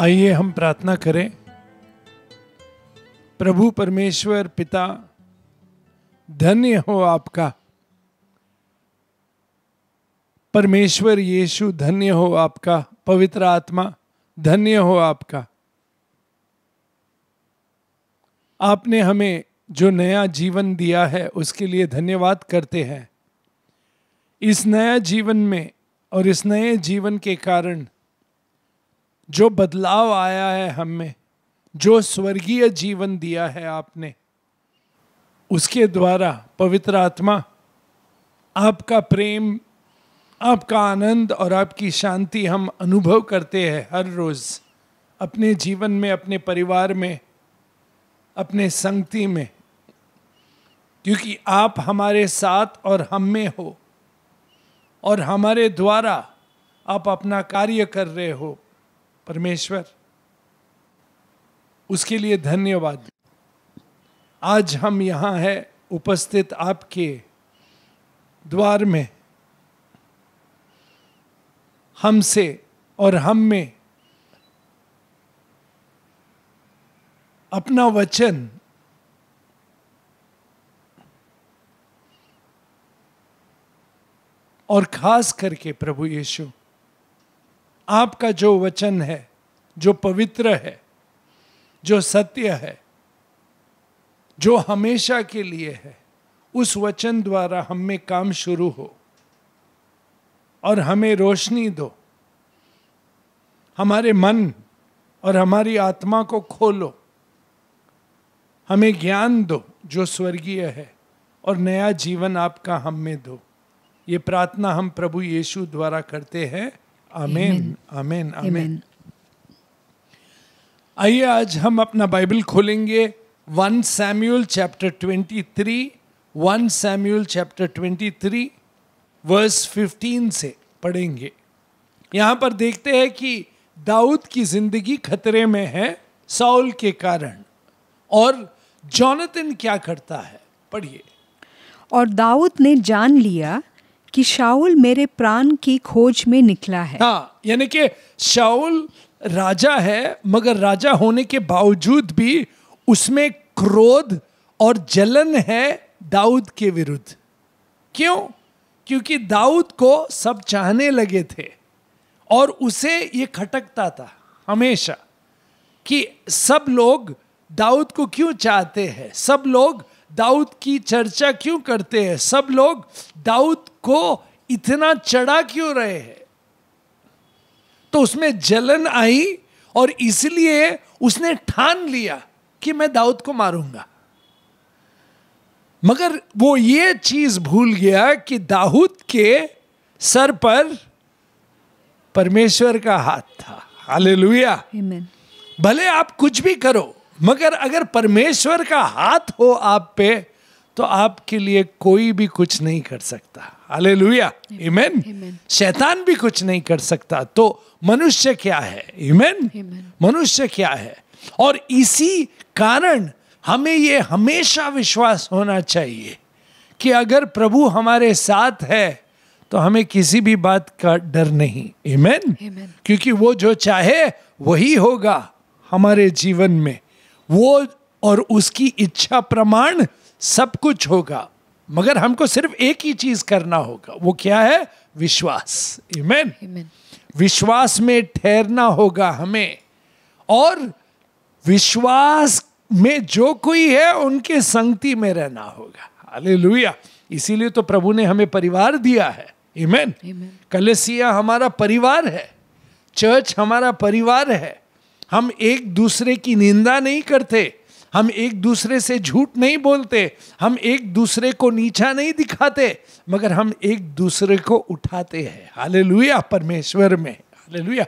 आइए हम प्रार्थना करें प्रभु परमेश्वर पिता धन्य हो आपका परमेश्वर यीशु धन्य हो आपका पवित्र आत्मा धन्य हो आपका आपने हमें जो नया जीवन दिया है उसके लिए धन्यवाद करते हैं इस नया जीवन में और इस नए जीवन के कारण जो बदलाव आया है हम में जो स्वर्गीय जीवन दिया है आपने उसके द्वारा पवित्र आत्मा आपका प्रेम आपका आनंद और आपकी शांति हम अनुभव करते हैं हर रोज़ अपने जीवन में अपने परिवार में अपने संगति में क्योंकि आप हमारे साथ और हम में हो और हमारे द्वारा आप अपना कार्य कर रहे हो परमेश्वर उसके लिए धन्यवाद आज हम यहाँ है उपस्थित आपके द्वार में हमसे और हम में अपना वचन और खास करके प्रभु यीशु आपका जो वचन है जो पवित्र है जो सत्य है जो हमेशा के लिए है उस वचन द्वारा हम में काम शुरू हो और हमें रोशनी दो हमारे मन और हमारी आत्मा को खोलो हमें ज्ञान दो जो स्वर्गीय है और नया जीवन आपका हम में दो ये प्रार्थना हम प्रभु यीशु द्वारा करते हैं आमीन आमीन आमीन आइए आज हम अपना बाइबल खोलेंगे one Samuel chapter twenty three one Samuel chapter twenty three verse fifteen से पढ़ेंगे यहाँ पर देखते हैं कि दाऊद की जिंदगी खतरे में है साउल के कारण और जॉनतन क्या करता है पढ़िए और दाऊद ने जान लिया कि शाउल मेरे प्राण की खोज में निकला है हाँ यानी कि शाउल राजा है मगर राजा होने के बावजूद भी उसमें क्रोध और जलन है दाऊद के विरुद्ध क्यों क्योंकि दाऊद को सब चाहने लगे थे और उसे ये खटकता था हमेशा कि सब लोग दाऊद को क्यों चाहते हैं सब लोग दाऊद की चर्चा क्यों करते हैं सब लोग दाऊद को इतना चढ़ा क्यों रहे हैं तो उसमें जलन आई और इसलिए उसने ठान लिया कि मैं दाऊद को मारूंगा मगर वो ये चीज भूल गया कि दाऊद के सर पर परमेश्वर का हाथ था हालेलुया भले आप कुछ भी करो मगर अगर परमेश्वर का हाथ हो आप पे तो आपके लिए कोई भी कुछ नहीं कर सकता अले लुया इमेन शैतान भी कुछ नहीं कर सकता तो मनुष्य क्या है इमेन मनुष्य क्या है और इसी कारण हमें ये हमेशा विश्वास होना चाहिए कि अगर प्रभु हमारे साथ है तो हमें किसी भी बात का डर नहीं इमेन क्योंकि वो जो चाहे वही होगा हमारे जीवन में वो और उसकी इच्छा प्रमाण सब कुछ होगा मगर हमको सिर्फ एक ही चीज करना होगा वो क्या है विश्वास इमेन विश्वास में ठहरना होगा हमें और विश्वास में जो कोई है उनके संगति में रहना होगा अले इसीलिए तो प्रभु ने हमें परिवार दिया है इमेन कलेसिया हमारा परिवार है चर्च हमारा परिवार है हम एक दूसरे की निंदा नहीं करते हम एक दूसरे से झूठ नहीं बोलते हम एक दूसरे को नीचा नहीं दिखाते मगर हम एक दूसरे को उठाते हैं हाले परमेश्वर में हाले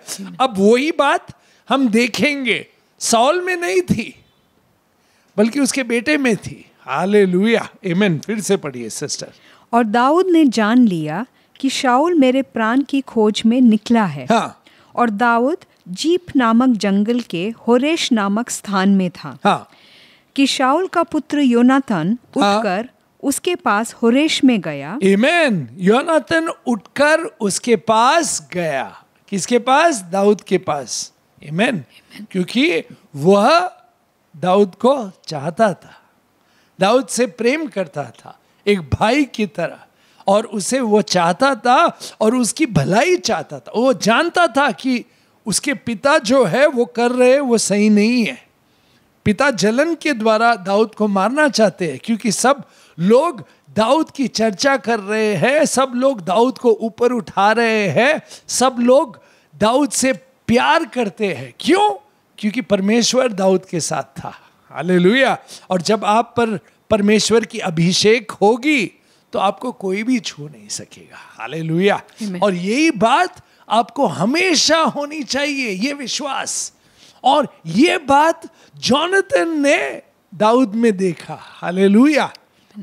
अब वही बात हम देखेंगे सॉल में नहीं थी बल्कि उसके बेटे में थी हाले लुया फिर से पढ़िए सिस्टर और दाऊद ने जान लिया कि शाउल मेरे प्राण की खोज में निकला है हाँ। और दाऊद जीप नामक जंगल के होरेश नामक स्थान में था हाँ। कि शाउल का पुत्र योनाथन हाँ। उठकर हाँ। उसके पास होरेश में गया इमेन योनाथन उठकर उसके पास गया किसके पास दाऊद के पास इमेन क्योंकि वह दाऊद को चाहता था दाऊद से प्रेम करता था एक भाई की तरह और उसे वो चाहता था और उसकी भलाई चाहता था वो जानता था कि उसके पिता जो है वो कर रहे वो सही नहीं है पिता जलन के द्वारा दाऊद को मारना चाहते हैं क्योंकि सब लोग दाऊद की चर्चा कर रहे हैं सब लोग दाऊद को ऊपर उठा रहे हैं सब लोग दाऊद से प्यार करते हैं क्यों क्योंकि परमेश्वर दाऊद के साथ था हालेलुया और जब आप पर परमेश्वर की अभिषेक होगी तो आपको कोई भी छू नहीं सकेगा हालेलुया और यही बात आपको हमेशा होनी चाहिए यह विश्वास और ये बात जॉनथन ने दाऊद में देखा हालेलुया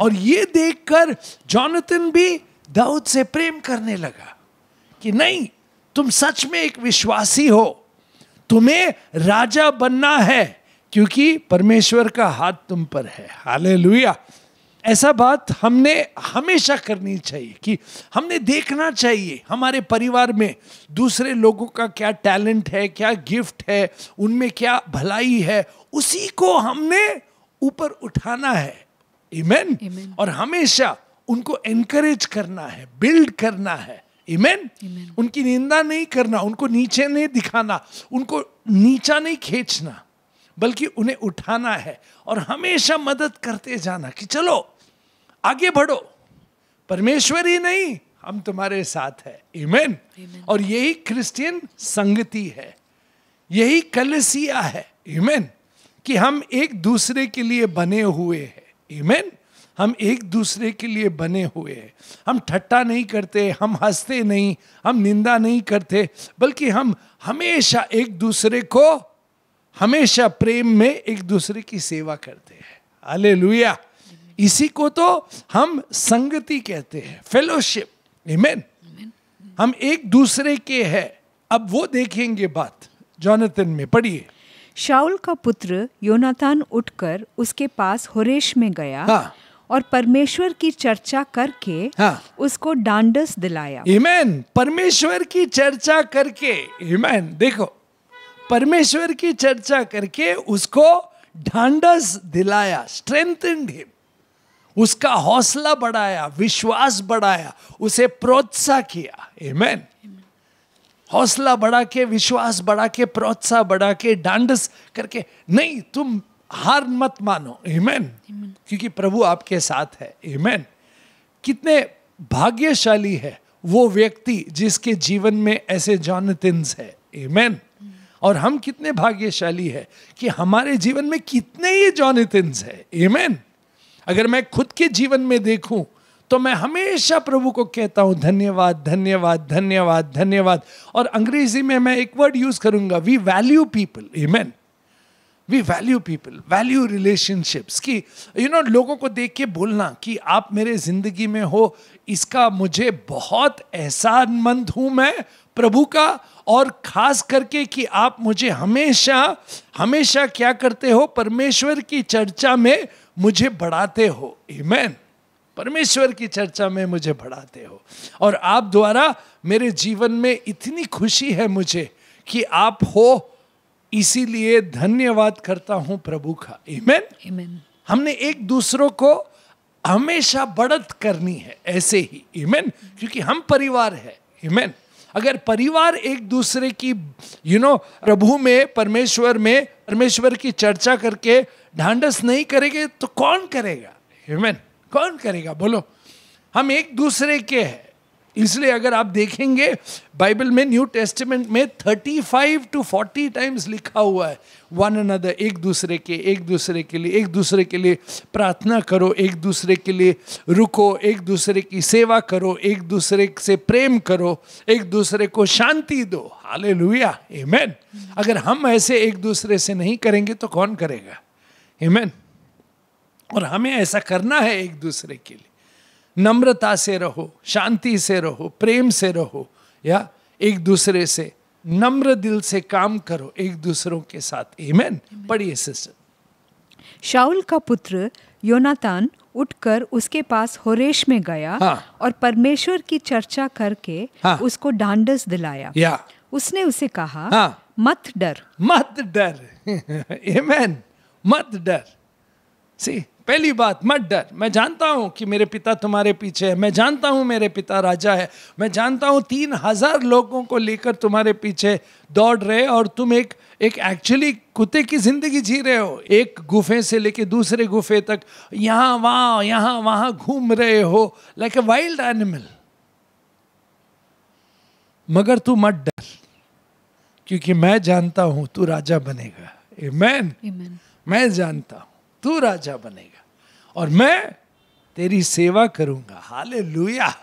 और ये देखकर जॉनथन भी दाऊद से प्रेम करने लगा कि नहीं तुम सच में एक विश्वासी हो तुम्हें राजा बनना है क्योंकि परमेश्वर का हाथ तुम पर है हाले लुया ऐसा बात हमने हमेशा करनी चाहिए कि हमने देखना चाहिए हमारे परिवार में दूसरे लोगों का क्या टैलेंट है क्या गिफ्ट है उनमें क्या भलाई है उसी को हमने ऊपर उठाना है इमेन और हमेशा उनको एनकरेज करना है बिल्ड करना है इमेन उनकी निंदा नहीं करना उनको नीचे नहीं दिखाना उनको नीचा नहीं खींचना बल्कि उन्हें उठाना है और हमेशा मदद करते जाना कि चलो आगे बढ़ो परमेश्वर ही नहीं हम तुम्हारे साथ है इमेन और यही क्रिश्चियन संगति है यही कलसिया है इमेन कि हम एक दूसरे के लिए बने हुए हैं इमेन हम एक दूसरे के लिए बने हुए हैं हम ठट्टा नहीं करते हम हंसते नहीं हम निंदा नहीं करते बल्कि हम हमेशा एक दूसरे को हमेशा प्रेम में एक दूसरे की सेवा करते हैं अले लुया इसी को तो हम संगति कहते हैं फेलोशिप इमेन हम एक दूसरे के हैं अब वो देखेंगे बात जॉनथन में पढ़िए शाउल का पुत्र योनाथान उठकर उसके पास होरेश में गया हाँ। और परमेश्वर की चर्चा करके हाँ। उसको डांडस दिलाया इमेन परमेश्वर की चर्चा करके इमेन देखो परमेश्वर की चर्चा करके उसको ढांडस दिलाया स्ट्रेंथ हिम उसका हौसला बढ़ाया विश्वास बढ़ाया उसे प्रोत्साह किया एमेन हौसला बढ़ा के विश्वास बढ़ा के प्रोत्साह बढ़ा के डांडस करके नहीं तुम हार मत मानो एमेन क्योंकि प्रभु आपके साथ है एमेन कितने भाग्यशाली है वो व्यक्ति जिसके जीवन में ऐसे जॉनथिन्स है एमेन और हम कितने भाग्यशाली है कि हमारे जीवन में कितने ये जॉनथिन्स है एमेन अगर मैं खुद के जीवन में देखूं तो मैं हमेशा प्रभु को कहता हूं धन्यवाद धन्यवाद धन्यवाद धन्यवाद और अंग्रेजी में मैं एक वर्ड यूज करूंगा we value people I mean we value people value relationships की यू नो लोगों को देख के बोलना कि आप मेरे जिंदगी में हो इसका मुझे बहुत एहसानमंद हूं मैं प्रभु का और खास करके कि आप मुझे हमेशा हमेशा क्या करते हो परमेश्वर की चर्चा में मुझे बढ़ाते हो ईमैन परमेश्वर की चर्चा में मुझे बढ़ाते हो और आप द्वारा मेरे जीवन में इतनी खुशी है मुझे कि आप हो इसीलिए धन्यवाद करता हूं प्रभु का इमेन इमेन हमने एक दूसरों को हमेशा बढ़त करनी है ऐसे ही इमेन क्योंकि हम परिवार है इमेन अगर परिवार एक दूसरे की यू you नो know, प्रभु में परमेश्वर में परमेश्वर की चर्चा करके ढांडस नहीं करेंगे तो कौन करेगा ह्यूमन कौन करेगा बोलो हम एक दूसरे के हैं इसलिए अगर आप देखेंगे बाइबल में न्यू टेस्टमेंट में 35 टू 40 टाइम्स लिखा हुआ है वन अनदर एक दूसरे के एक दूसरे के लिए एक दूसरे के लिए प्रार्थना करो एक दूसरे के लिए रुको एक दूसरे की सेवा करो एक दूसरे से प्रेम करो एक दूसरे को शांति दो हाले लुया अगर हम ऐसे एक दूसरे से नहीं करेंगे तो कौन करेगा हेमन और हमें ऐसा करना है एक दूसरे के लिए नम्रता से रहो शांति से रहो प्रेम से रहो या एक दूसरे से नम्र दिल से काम करो एक दूसरों के साथ हेमन पढ़िए सिस्टर शाउल का पुत्र योनातान उठकर उसके पास होरेश में गया हाँ। और परमेश्वर की चर्चा करके हाँ। उसको डांडस दिलाया या। उसने उसे कहा हाँ। मत डर मत डर एमेन मत डर सी पहली बात मत डर मैं जानता हूं कि मेरे पिता तुम्हारे पीछे है मैं जानता हूं मेरे पिता राजा है मैं जानता हूं तीन हजार लोगों को लेकर तुम्हारे पीछे दौड़ रहे और तुम एक एक एक्चुअली कुत्ते की जिंदगी जी रहे हो एक गुफे से लेके दूसरे गुफे तक यहां वहां यहां वहां घूम रहे हो लाइक ए वाइल्ड एनिमल मगर तू मत डर क्योंकि मैं जानता हूं तू राजा बनेगा मैन मैं जानता हूं तू राजा बनेगा और मैं तेरी सेवा करूंगा हाले लुया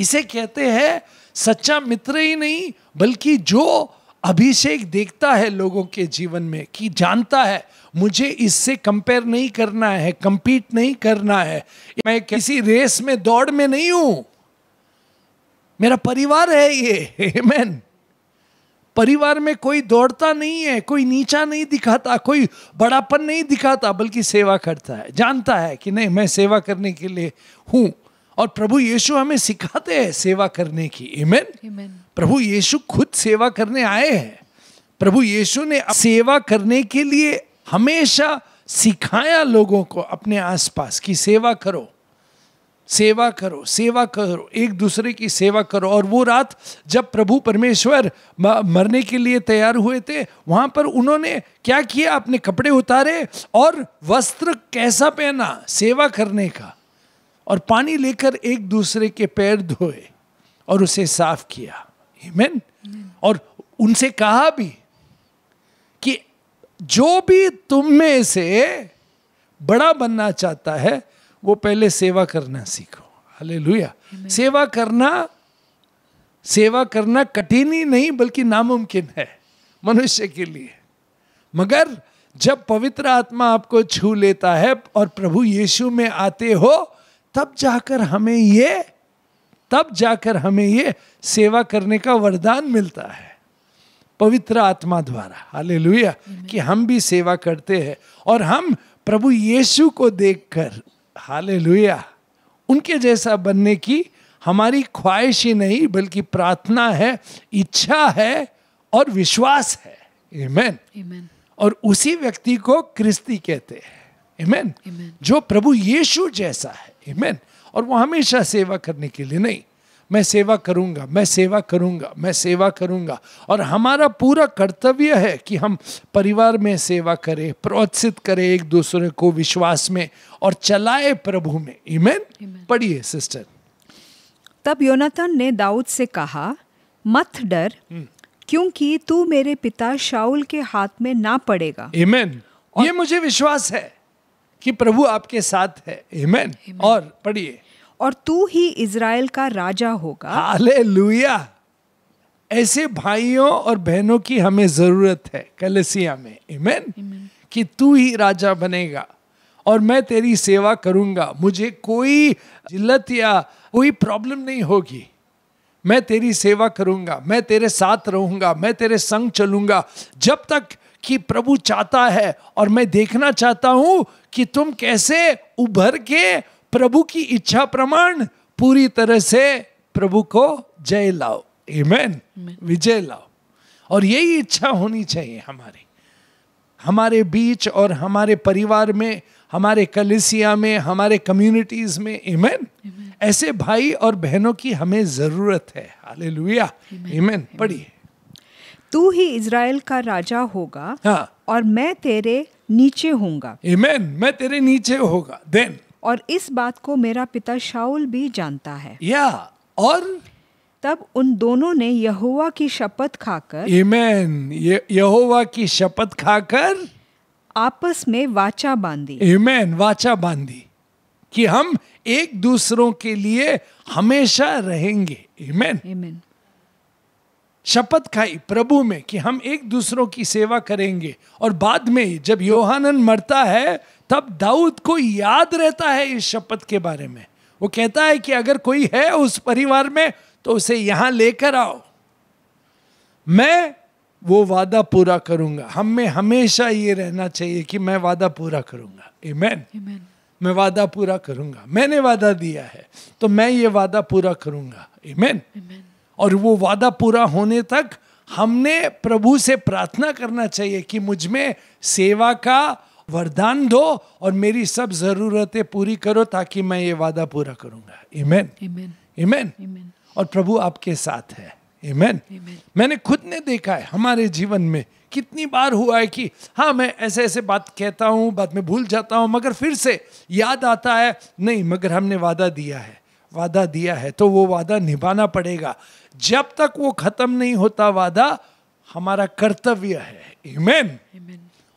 इसे कहते हैं सच्चा मित्र ही नहीं बल्कि जो अभिषेक देखता है लोगों के जीवन में कि जानता है मुझे इससे कंपेयर नहीं करना है कंपीट नहीं करना है मैं किसी रेस में दौड़ में नहीं हूं मेरा परिवार है ये मैन परिवार में कोई दौड़ता नहीं है कोई नीचा नहीं दिखाता कोई बड़ापन नहीं दिखाता बल्कि सेवा करता है जानता है कि नहीं मैं सेवा करने के लिए हूं और प्रभु यीशु हमें सिखाते हैं सेवा करने की इमेन प्रभु यीशु खुद सेवा करने आए हैं प्रभु यीशु ने सेवा करने के लिए हमेशा सिखाया लोगों को अपने आसपास की सेवा करो सेवा करो सेवा करो एक दूसरे की सेवा करो और वो रात जब प्रभु परमेश्वर मरने के लिए तैयार हुए थे वहाँ पर उन्होंने क्या किया अपने कपड़े उतारे और वस्त्र कैसा पहना सेवा करने का और पानी लेकर एक दूसरे के पैर धोए और उसे साफ किया हिमेन और उनसे कहा भी कि जो भी तुम में से बड़ा बनना चाहता है वो पहले सेवा करना सीखो हले सेवा करना सेवा करना कठिन ही नहीं बल्कि नामुमकिन है मनुष्य के लिए मगर जब पवित्र आत्मा आपको छू लेता है और प्रभु यीशु में आते हो तब जाकर हमें ये तब जाकर हमें ये सेवा करने का वरदान मिलता है पवित्र आत्मा द्वारा हाले कि हम भी सेवा करते हैं और हम प्रभु यीशु को देखकर हाले उनके जैसा बनने की हमारी ख्वाहिश ही नहीं बल्कि प्रार्थना है इच्छा है और विश्वास है Amen. और उसी व्यक्ति को क्रिस्ती कहते हैं Amen. जो प्रभु यीशु जैसा है Amen. और वो हमेशा सेवा करने के लिए नहीं मैं सेवा करूंगा मैं सेवा करूंगा मैं सेवा करूंगा और हमारा पूरा कर्तव्य है कि हम परिवार में सेवा करें प्रोत्साहित करें एक दूसरे को विश्वास में और चलाए प्रभु में इमेन पढ़िए सिस्टर तब योनाथन ने दाऊद से कहा मत डर हम्म। क्योंकि तू मेरे पिता शाउल के हाथ में ना पड़ेगा इमेन ये मुझे विश्वास है कि प्रभु आपके साथ है इमेन और पढ़िए और तू ही इज़राइल का राजा होगा हालेलुया ऐसे भाइयों और बहनों की हमें जरूरत है कलसिया में इमेन कि तू ही राजा बनेगा और मैं तेरी सेवा करूंगा मुझे कोई जिल्लत या कोई प्रॉब्लम नहीं होगी मैं तेरी सेवा करूंगा मैं तेरे साथ रहूंगा मैं तेरे संग चलूंगा जब तक कि प्रभु चाहता है और मैं देखना चाहता हूं कि तुम कैसे उभर के प्रभु की इच्छा प्रमाण पूरी तरह से प्रभु को जय लाओ इमेन विजय लाओ और यही इच्छा होनी चाहिए हमारी हमारे बीच और हमारे परिवार में हमारे कलिसिया में हमारे कम्युनिटीज में इमेन ऐसे भाई और बहनों की हमें जरूरत है हाले लुया इमेन पढ़िए तू ही इज़राइल का राजा होगा हाँ. और मैं तेरे नीचे होगा इमेन मैं तेरे नीचे होगा देन और इस बात को मेरा पिता शाउल भी जानता है या और तब उन दोनों ने यहोवा की शपथ खाकर इमेन यहोवा की शपथ खाकर आपस में वाचा बांधी इमेन वाचा बांधी कि हम एक दूसरों के लिए हमेशा रहेंगे इमेन इमेन शपथ खाई प्रभु में कि हम एक दूसरों की सेवा करेंगे और बाद में जब योहानन मरता है तब दाऊद को याद रहता है इस शपथ के बारे में वो कहता है कि अगर कोई है उस परिवार में तो उसे यहां लेकर आओ मैं वो वादा पूरा करूंगा हमें हमेशा ये रहना चाहिए कि मैं वादा पूरा करूंगा इमेन मैं वादा पूरा करूंगा मैंने वादा दिया है तो मैं ये वादा पूरा करूंगा इमेन और वो वादा पूरा होने तक हमने प्रभु से प्रार्थना करना चाहिए कि मुझ में सेवा का वरदान दो और मेरी सब जरूरतें पूरी करो ताकि मैं ये वादा पूरा करूंगा इमेन इमेन और प्रभु आपके साथ है इमेन मैंने खुद ने देखा है हमारे जीवन में कितनी बार हुआ है कि हाँ मैं ऐसे ऐसे बात कहता हूँ बाद में भूल जाता हूँ मगर फिर से याद आता है नहीं मगर हमने वादा दिया है वादा दिया है तो वो वादा निभाना पड़ेगा जब तक वो खत्म नहीं होता वादा हमारा कर्तव्य है इमेन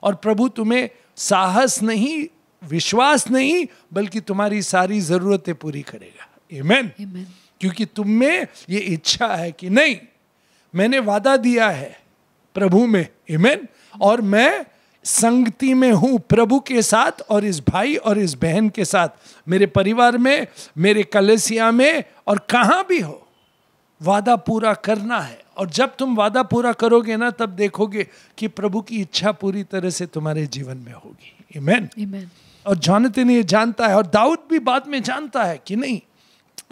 और प्रभु तुम्हें साहस नहीं विश्वास नहीं बल्कि तुम्हारी सारी जरूरतें पूरी करेगा Amen. Amen. क्योंकि तुम में ये इच्छा है कि नहीं मैंने वादा दिया है प्रभु में इमेन और मैं संगति में हूं प्रभु के साथ और इस भाई और इस बहन के साथ मेरे परिवार में मेरे कलेसिया में और कहाँ भी हो वादा पूरा करना है और जब तुम वादा पूरा करोगे ना तब देखोगे कि प्रभु की इच्छा पूरी तरह से तुम्हारे जीवन में होगी इमेन और जॉनतन ये जानता है और दाऊद भी बाद में जानता है कि नहीं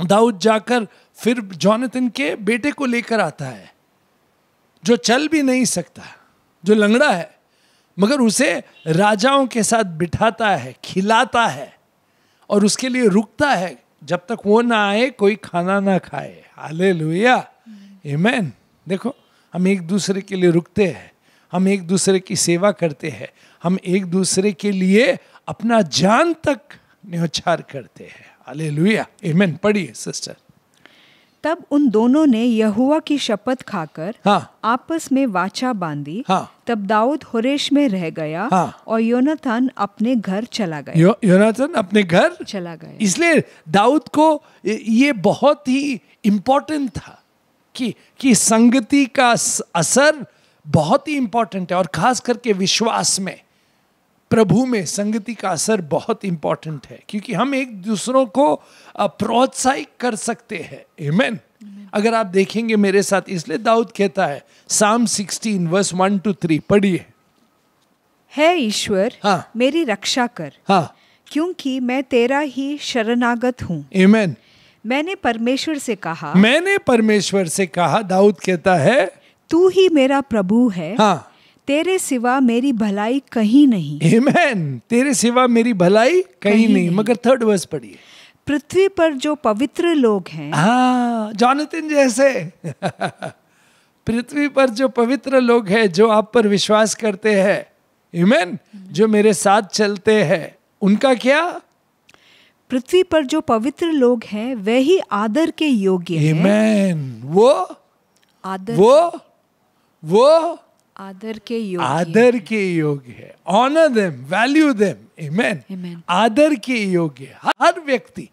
दाऊद जाकर फिर जॉनतिन के बेटे को लेकर आता है जो चल भी नहीं सकता जो लंगड़ा है मगर उसे राजाओं के साथ बिठाता है खिलाता है और उसके लिए रुकता है जब तक वो ना आए कोई खाना ना खाए हाले लुया देखो हम एक दूसरे के लिए रुकते हैं हम एक दूसरे की सेवा करते हैं हम एक दूसरे के लिए अपना जान तक न्योछार करते हैं अले लुया एमेन पढ़िए सिस्टर तब उन दोनों ने यहुआ की शपथ खाकर हाँ, आपस में वाचा बांधी हाँ, तब दाऊद होरेश में रह गया हाँ, और योनाथन अपने घर चला गया यो, योनाथन अपने घर चला गया इसलिए दाऊद को ये बहुत ही इम्पोर्टेंट था कि कि संगति का असर बहुत ही इंपॉर्टेंट है और खास करके विश्वास में प्रभु में संगति का असर बहुत इंपॉर्टेंट है क्योंकि हम एक दूसरों को प्रोत्साहित कर सकते हैं एमेन अगर आप देखेंगे मेरे साथ इसलिए दाऊद कहता है साम 16 वर्स 1 टू 3 पढ़िए है ईश्वर हाँ मेरी रक्षा कर हाँ क्योंकि मैं तेरा ही शरणागत हूँ एमेन मैंने परमेश्वर से कहा मैंने परमेश्वर से कहा दाऊद कहता है तू ही मेरा प्रभु है हाँ तेरे सिवा मेरी भलाई कहीं नहीं Amen. तेरे सिवा मेरी भलाई कहीं, कहीं नहीं।, नहीं मगर थर्ड वर्स पढ़िए पृथ्वी पर जो पवित्र लोग हैं हाँ जॉनतिन जैसे पृथ्वी पर जो पवित्र लोग हैं जो आप पर विश्वास करते हैं इमेन जो मेरे साथ चलते हैं उनका क्या पृथ्वी पर जो पवित्र लोग हैं वे ही आदर के योग्य हैं वो आदर वो वो आदर के योग्य आदर के योग्य है honour them value them I mean आदर के योग्य हर व्यक्ति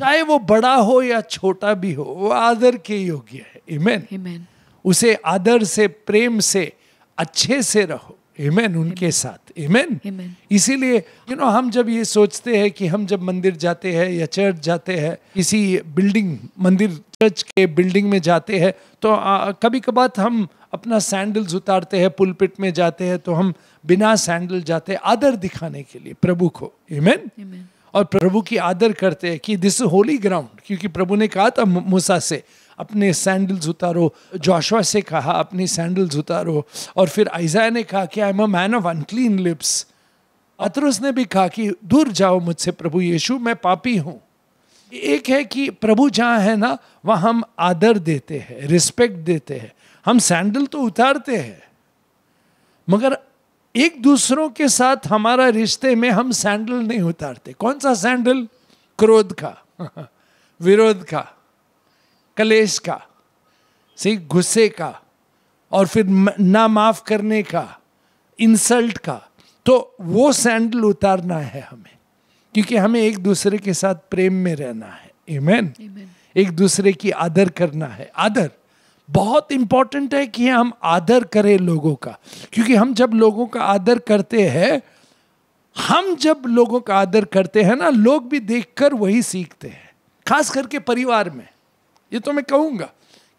चाहे वो बड़ा हो या छोटा भी हो वो आदर के योग्य है इमेन उसे आदर से प्रेम से अच्छे से रहो एमेन उनके साथ एमेन इसीलिए यू नो हम जब ये सोचते हैं कि हम जब मंदिर जाते हैं या चर्च जाते हैं किसी बिल्डिंग मंदिर चर्च के बिल्डिंग में जाते हैं तो आ, कभी कभार हम अपना सैंडल्स उतारते हैं पुलपिट में जाते हैं तो हम बिना सैंडल जाते हैं आदर दिखाने के लिए प्रभु को एमेन और प्रभु की आदर करते हैं कि दिस होली ग्राउंड क्योंकि प्रभु ने कहा था मूसा से अपने सैंडल्स उतारो जोशवा से कहा अपनी सैंडल्स उतारो और फिर आइजा ने कहा कि I am a man of unclean lips अतरुस ने भी कहा कि दूर जाओ मुझसे प्रभु यीशु मैं पापी हूँ एक है कि प्रभु जहाँ है ना वहाँ हम आदर देते हैं रिस्पेक्ट देते हैं हम सैंडल तो उतारते हैं मगर एक दूसरों के साथ हमारा रिश्ते में हम सैंडल नहीं उतारते कौन सा सैंडल क्रोध का विरोध का कलेश का सही गुस्से का और फिर ना माफ करने का इंसल्ट का तो वो सैंडल उतारना है हमें क्योंकि हमें एक दूसरे के साथ प्रेम में रहना है इमेन एक दूसरे की आदर करना है आदर बहुत इंपॉर्टेंट है कि हम आदर करें लोगों का क्योंकि हम जब लोगों का आदर करते हैं हम जब लोगों का आदर करते हैं ना लोग भी देखकर वही सीखते हैं खास करके परिवार में ये तो मैं कहूँगा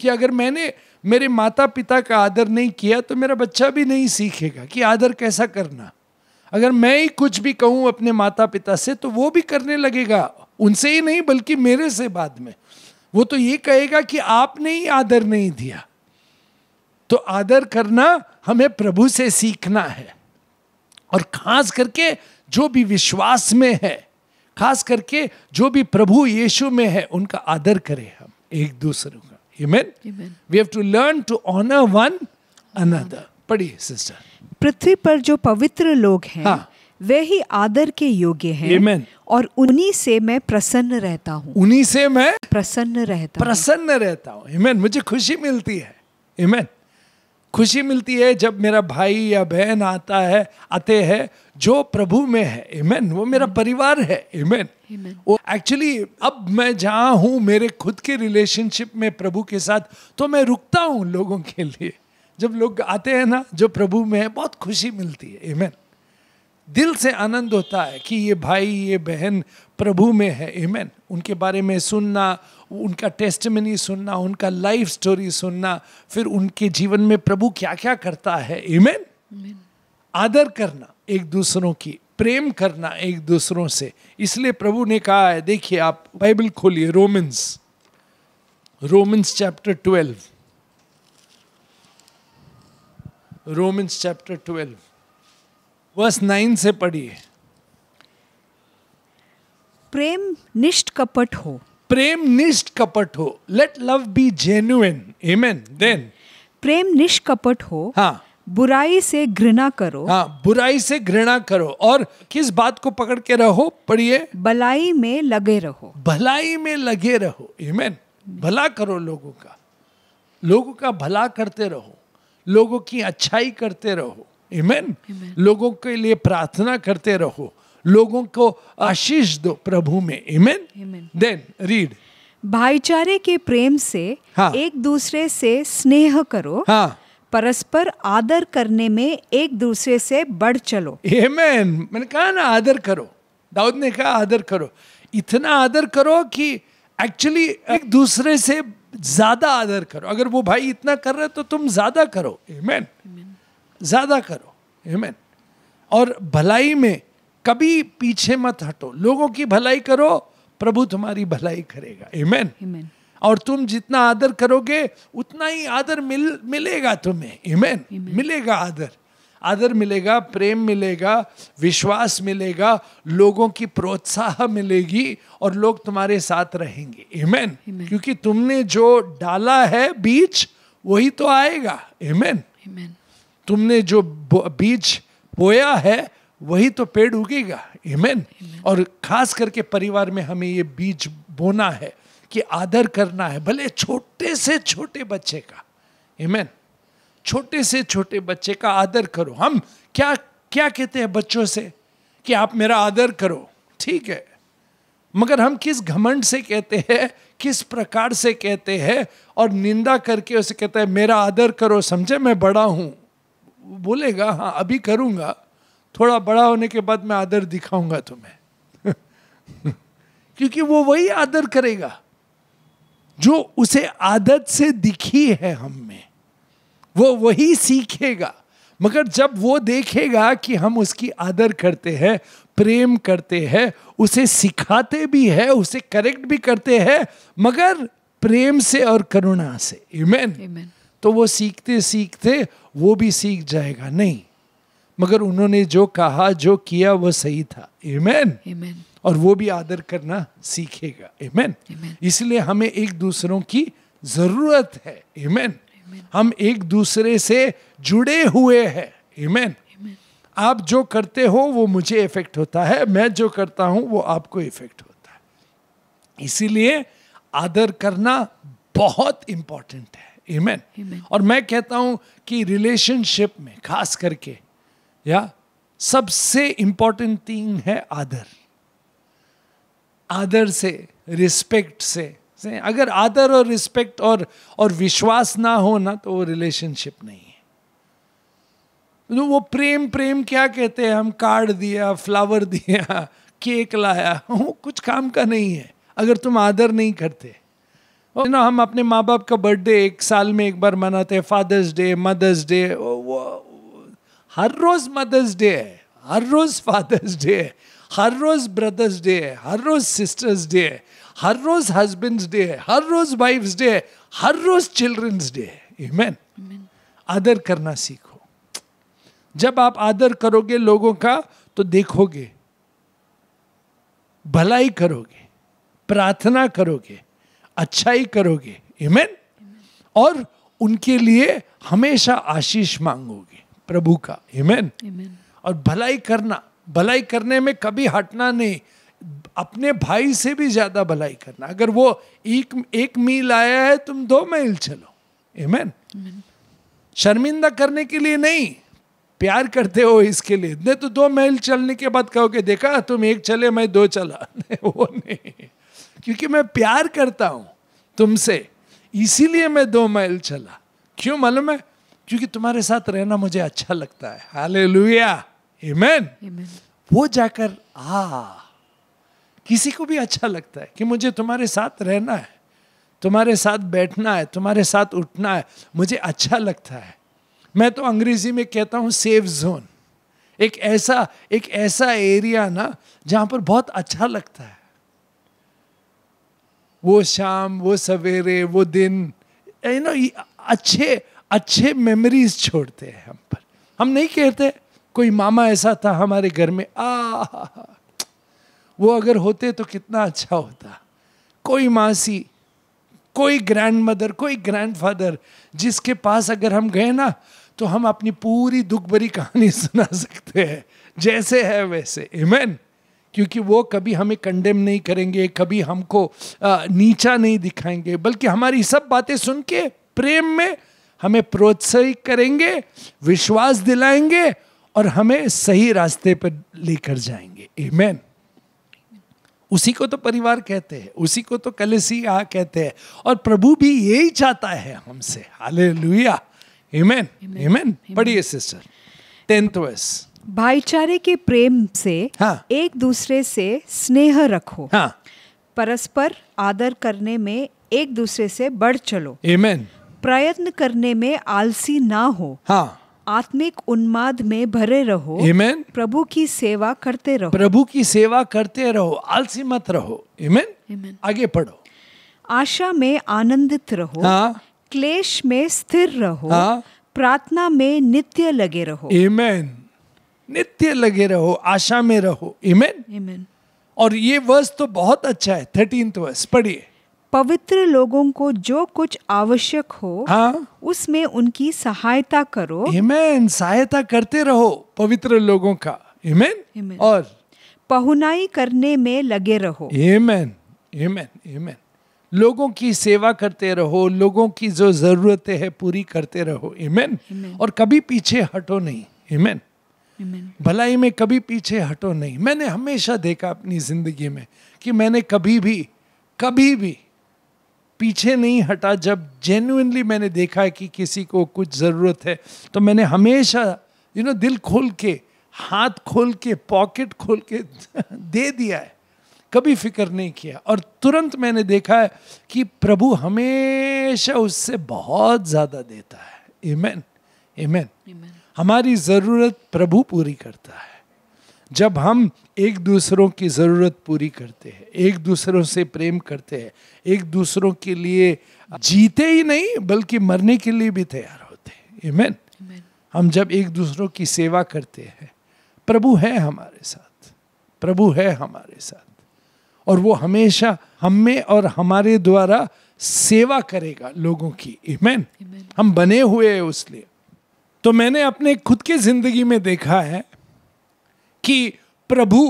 कि अगर मैंने मेरे माता पिता का आदर नहीं किया तो मेरा बच्चा भी नहीं सीखेगा कि आदर कैसा करना अगर मैं ही कुछ भी कहूँ अपने माता पिता से तो वो भी करने लगेगा उनसे ही नहीं बल्कि मेरे से बाद में वो तो ये कहेगा कि आपने ही आदर नहीं दिया तो आदर करना हमें प्रभु से सीखना है और खास करके जो भी विश्वास में है खास करके जो भी प्रभु यीशु में है उनका आदर करें हम एक दूसरे का Amen? We have to learn to honour one another पढ़िए सिस्टर पृथ्वी पर जो पवित्र लोग हैं हाँ. वे ही आदर के योग्य हैं Amen. और उन्हीं से मैं प्रसन्न रहता हूँ उन्हीं से मैं प्रसन्न रहता प्रसन्न रहता हूँ मुझे खुशी मिलती है Amen. खुशी मिलती है जब मेरा भाई या बहन आता है आते हैं जो प्रभु में है इमेन वो मेरा परिवार है इमेन वो एक्चुअली अब मैं जहाँ हूँ मेरे खुद के रिलेशनशिप में प्रभु के साथ तो मैं रुकता हूँ लोगों के लिए जब लोग आते हैं ना जो प्रभु में है बहुत खुशी मिलती है इमेन दिल से आनंद होता है कि ये भाई ये बहन प्रभु में है इमेन उनके बारे में सुनना उनका टेस्टमनी सुनना उनका लाइफ स्टोरी सुनना फिर उनके जीवन में प्रभु क्या क्या करता है इमेन आदर करना एक दूसरों की प्रेम करना एक दूसरों से इसलिए प्रभु ने कहा है देखिए आप बाइबल खोलिए Romans Romans chapter twelve Romans chapter twelve verse nine से पढ़िए प्रेम निष्ठ कपट हो प्रेम निष्ठ कपट हो let love be genuine amen then प्रेम निष्कपट हो हाँ बुराई से घृणा करो हाँ बुराई से घृणा करो और किस बात को पकड़ के रहो पढ़िए भलाई में लगे रहो भलाई में लगे रहो एमेन भला करो लोगों का लोगों का भला करते रहो लोगों की अच्छाई करते रहो इमेन लोगों के लिए प्रार्थना करते रहो लोगों को आशीष दो प्रभु में इमेन देन रीड भाईचारे के प्रेम से हाँ. एक दूसरे से स्नेह करो हाँ. परस्पर आदर करने में एक दूसरे से बढ़ चलो हेमेन मैंने कहा ना आदर करो दाऊद ने कहा आदर करो इतना आदर करो कि एक्चुअली एक दूसरे से ज्यादा आदर करो अगर वो भाई इतना कर रहे तो तुम ज्यादा करो हेमेन ज्यादा करो हेमेन और भलाई में कभी पीछे मत हटो लोगों की भलाई करो प्रभु तुम्हारी भलाई करेगा इमेन Amen. और तुम जितना आदर करोगे उतना ही आदर मिल मिलेगा तुम्हें इमेन मिलेगा आदर आदर मिलेगा प्रेम मिलेगा विश्वास मिलेगा लोगों की प्रोत्साह मिलेगी और लोग तुम्हारे साथ रहेंगे इमेन क्योंकि तुमने जो डाला है बीज वही तो आएगा इमेन तुमने जो बीज बोया है वही तो पेड़ उगेगा हिमेन और खास करके परिवार में हमें ये बीज बोना है कि आदर करना है भले छोटे से छोटे बच्चे का हिमेन छोटे से छोटे बच्चे का आदर करो हम क्या क्या कहते हैं बच्चों से कि आप मेरा आदर करो ठीक है मगर हम किस घमंड से कहते हैं किस प्रकार से कहते हैं और निंदा करके उसे कहते हैं मेरा आदर करो समझे मैं बड़ा हूं बोलेगा हाँ अभी करूंगा थोड़ा बड़ा होने के बाद मैं आदर दिखाऊंगा तुम्हें क्योंकि वो वही आदर करेगा जो उसे आदत से दिखी है हम में वो वही सीखेगा मगर जब वो देखेगा कि हम उसकी आदर करते हैं प्रेम करते हैं उसे सिखाते भी है उसे करेक्ट भी करते हैं मगर प्रेम से और करुणा से इमेन तो वो सीखते सीखते वो भी सीख जाएगा नहीं मगर उन्होंने जो कहा जो किया वो सही था एमेन और वो भी आदर करना सीखेगा एमेन इसलिए हमें एक दूसरों की जरूरत है एमेन हम एक दूसरे से जुड़े हुए हैं एमेन आप जो करते हो वो मुझे इफेक्ट होता है मैं जो करता हूं वो आपको इफेक्ट होता है इसीलिए आदर करना बहुत इंपॉर्टेंट है इमेन और मैं कहता हूं कि रिलेशनशिप में खास करके या सबसे इंपॉर्टेंट थिंग है आदर आदर से रिस्पेक्ट से अगर आदर और रिस्पेक्ट और और विश्वास ना हो ना तो वो रिलेशनशिप नहीं है तो वो प्रेम प्रेम क्या कहते हैं हम कार्ड दिया फ्लावर दिया केक लाया वो कुछ काम का नहीं है अगर तुम आदर नहीं करते ना हम अपने माँ बाप का बर्थडे एक साल में एक बार मनाते हैं फादर्स डे मदर्स डे वो हर रोज मदर्स डे है हर रोज फादर्स डे है हर रोज ब्रदर्स डे है हर रोज सिस्टर्स डे है हर रोज हस्बैंड्स डे है हर रोज वाइफ्स डे है हर रोज चिल्ड्रंस डे है इमेन आदर करना सीखो जब आप आदर करोगे लोगों का तो देखोगे भलाई करोगे प्रार्थना करोगे अच्छाई करोगे इमेन और उनके लिए हमेशा आशीष मांगोगे प्रभु का हिमेन और भलाई करना भलाई करने में कभी हटना नहीं अपने भाई से भी ज्यादा भलाई करना अगर वो एक एक मील आया है तुम दो मील चलो हिमेन शर्मिंदा करने के लिए नहीं प्यार करते हो इसके लिए नहीं तो दो मील चलने के बाद कहोगे देखा तुम एक चले मैं दो चला नहीं वो नहीं क्योंकि मैं प्यार करता हूं तुमसे इसीलिए मैं दो मील चला क्यों मालूम है क्योंकि तुम्हारे साथ रहना मुझे अच्छा लगता है हाले लुया वो जाकर आ किसी को भी अच्छा लगता है कि मुझे तुम्हारे साथ रहना है तुम्हारे साथ बैठना है तुम्हारे साथ उठना है मुझे अच्छा लगता है मैं तो अंग्रेजी में कहता हूँ सेफ जोन एक ऐसा एक ऐसा एरिया ना जहाँ पर बहुत अच्छा लगता है वो शाम वो सवेरे वो दिन यू नो अच्छे अच्छे मेमोरीज छोड़ते हैं हम पर हम नहीं कहते कोई मामा ऐसा था हमारे घर में आ वो अगर होते तो कितना अच्छा होता कोई मासी कोई ग्रैंड मदर कोई ग्रैंड फादर जिसके पास अगर हम गए ना तो हम अपनी पूरी दुख भरी कहानी सुना सकते हैं जैसे है वैसे इमेन क्योंकि वो कभी हमें कंडेम नहीं करेंगे कभी हमको नीचा नहीं दिखाएंगे बल्कि हमारी सब बातें सुन के प्रेम में हमें प्रोत्साहित करेंगे विश्वास दिलाएंगे और हमें सही रास्ते पर लेकर जाएंगे एमेन उसी को तो परिवार कहते हैं उसी को तो कलेसी आ कहते हैं और प्रभु भी यही चाहता है हमसे हाले लुया हेमेन एमेन पढ़िए सिस्टर टेंथ वर्स भाईचारे के प्रेम से हाँ. एक दूसरे से स्नेह रखो हाँ. परस्पर आदर करने में एक दूसरे से बढ़ चलो हेमेन प्रयत्न करने में आलसी ना हो हाँ आत्मिक उन्माद में भरे रहो Amen. प्रभु की सेवा करते रहो प्रभु की सेवा करते रहो आलसी मत रहो Amen. आगे पढ़ो आशा में आनंदित रहो हाँ? क्लेश में स्थिर रहो हाँ? प्रार्थना में नित्य लगे रहो Amen. नित्य लगे रहो आशा में रहो हिमेन Amen. और ये वर्ष तो बहुत अच्छा है थर्टींथ वर्ष पढ़िए पवित्र लोगों को जो कुछ आवश्यक हो हाँ? उसमें उनकी सहायता करो हिमेन सहायता करते रहो पवित्र लोगों का हिमेन और पहुनाई करने में लगे रहो हिमेन हिमेन हिमेन लोगों की सेवा करते रहो लोगों की जो जरूरतें हैं पूरी करते रहो हिमेन और कभी पीछे हटो नहीं हिमेन भलाई में कभी पीछे हटो नहीं मैंने हमेशा देखा अपनी जिंदगी में कि मैंने कभी भी कभी भी पीछे नहीं हटा जब जेन्यनली मैंने देखा है कि किसी को कुछ ज़रूरत है तो मैंने हमेशा यू नो दिल खोल के हाथ खोल के पॉकेट खोल के दे दिया है कभी फिक्र नहीं किया और तुरंत मैंने देखा है कि प्रभु हमेशा उससे बहुत ज़्यादा देता है इमेन इमेन हमारी ज़रूरत प्रभु पूरी करता है जब हम एक दूसरों की ज़रूरत पूरी करते हैं एक दूसरों से प्रेम करते हैं एक दूसरों के लिए जीते ही नहीं बल्कि मरने के लिए भी तैयार होते हैं इमेन हम जब एक दूसरों की सेवा करते हैं प्रभु है हमारे साथ प्रभु है हमारे साथ और वो हमेशा हम में और हमारे द्वारा सेवा करेगा लोगों की इमेन हम बने हुए हैं उसलिए तो मैंने अपने खुद के जिंदगी में देखा है कि प्रभु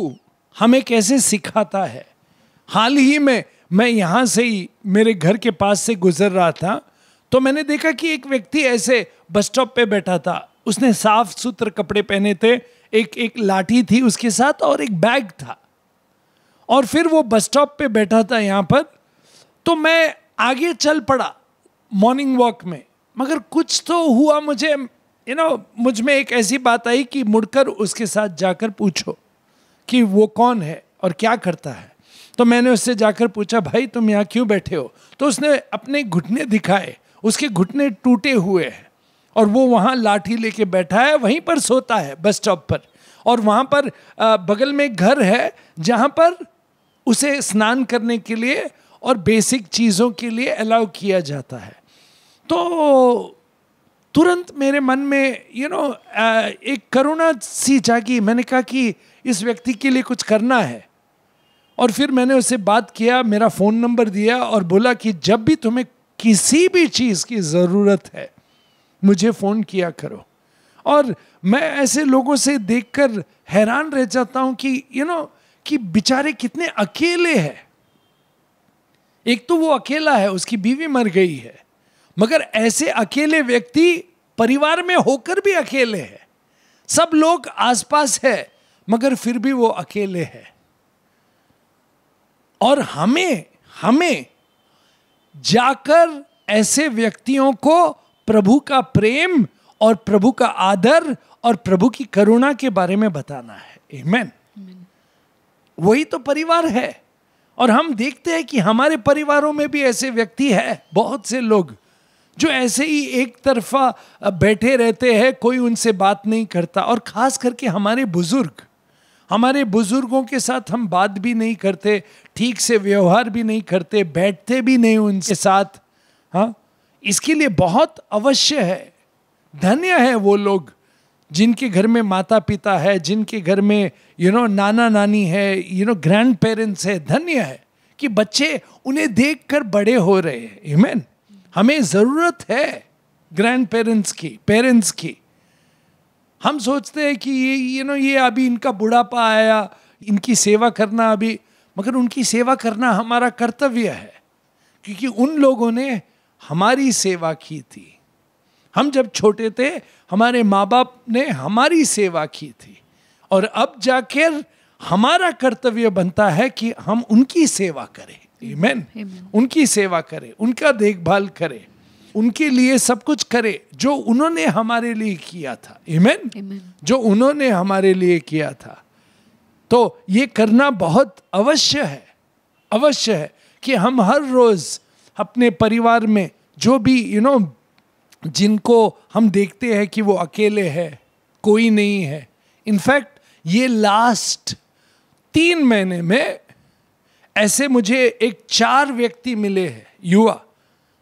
हमें कैसे सिखाता है हाल ही में मैं यहाँ से ही मेरे घर के पास से गुजर रहा था तो मैंने देखा कि एक व्यक्ति ऐसे बस स्टॉप पे बैठा था उसने साफ सुथर कपड़े पहने थे एक एक लाठी थी उसके साथ और एक बैग था और फिर वो बस स्टॉप पे बैठा था यहाँ पर तो मैं आगे चल पड़ा मॉर्निंग वॉक में मगर कुछ तो हुआ मुझे यू नो मुझ में एक ऐसी बात आई कि मुड़कर उसके साथ जाकर पूछो कि वो कौन है और क्या करता है तो मैंने उससे जाकर पूछा भाई तुम यहाँ क्यों बैठे हो तो उसने अपने घुटने दिखाए उसके घुटने टूटे हुए हैं और वो वहाँ लाठी लेके बैठा है वहीं पर सोता है बस स्टॉप पर और वहाँ पर बगल में घर है जहाँ पर उसे स्नान करने के लिए और बेसिक चीज़ों के लिए अलाउ किया जाता है तो तुरंत मेरे मन में यू you नो know, एक करुणा सी जागी मैंने कहा कि इस व्यक्ति के लिए कुछ करना है और फिर मैंने उससे बात किया मेरा फ़ोन नंबर दिया और बोला कि जब भी तुम्हें किसी भी चीज़ की ज़रूरत है मुझे फ़ोन किया करो और मैं ऐसे लोगों से देखकर हैरान रह जाता हूं कि यू you नो know, कि बेचारे कितने अकेले हैं एक तो वो अकेला है उसकी बीवी मर गई है मगर ऐसे अकेले व्यक्ति परिवार में होकर भी अकेले है सब लोग आसपास है मगर फिर भी वो अकेले है और हमें हमें जाकर ऐसे व्यक्तियों को प्रभु का प्रेम और प्रभु का आदर और प्रभु की करुणा के बारे में बताना है एमेन वही तो परिवार है और हम देखते हैं कि हमारे परिवारों में भी ऐसे व्यक्ति है बहुत से लोग जो ऐसे ही एक तरफा बैठे रहते हैं कोई उनसे बात नहीं करता और खास करके हमारे बुजुर्ग हमारे बुजुर्गों के साथ हम बात भी नहीं करते ठीक से व्यवहार भी नहीं करते बैठते भी नहीं उनके साथ हाँ इसके लिए बहुत अवश्य है धन्य है वो लोग जिनके घर में माता पिता है जिनके घर में यू you नो know, नाना नानी है यू नो ग्रैंड पेरेंट्स है धन्य है कि बच्चे उन्हें देखकर बड़े हो रहे हैं इमेन हमें जरूरत है ग्रैंड पेरेंट्स की पेरेंट्स की हम सोचते हैं कि ये यू नो ये अभी इनका बुढ़ापा आया इनकी सेवा करना अभी मगर उनकी सेवा करना हमारा कर्तव्य है क्योंकि उन लोगों ने हमारी सेवा की थी हम जब छोटे थे हमारे माँ बाप ने हमारी सेवा की थी और अब जाकर हमारा कर्तव्य बनता है कि हम उनकी सेवा करें Amen. उनकी सेवा करे उनका देखभाल करे उनके लिए सब कुछ करे जो उन्होंने हमारे लिए किया था इमेन जो उन्होंने हमारे लिए किया था तो ये करना बहुत अवश्य है अवश्य है कि हम हर रोज अपने परिवार में जो भी यू you नो know, जिनको हम देखते हैं कि वो अकेले है कोई नहीं है इनफैक्ट ये लास्ट तीन महीने में ऐसे मुझे एक चार व्यक्ति मिले हैं युवा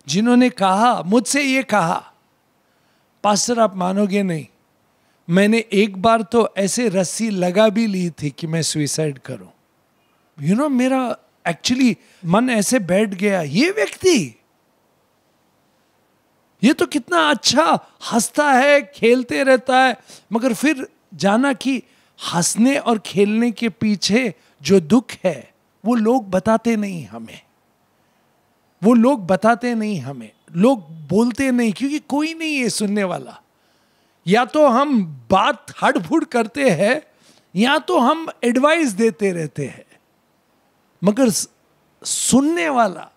जिन्होंने कहा मुझसे ये कहा पास्टर आप मानोगे नहीं मैंने एक बार तो ऐसे रस्सी लगा भी ली थी कि मैं सुइसाइड करूं यू you नो know, मेरा एक्चुअली मन ऐसे बैठ गया ये व्यक्ति ये तो कितना अच्छा हंसता है खेलते रहता है मगर फिर जाना कि हंसने और खेलने के पीछे जो दुख है वो लोग बताते नहीं हमें वो लोग बताते नहीं हमें लोग बोलते नहीं क्योंकि कोई नहीं है सुनने वाला या तो हम बात हड़फुड़ करते हैं या तो हम एडवाइस देते रहते हैं मगर सुनने वाला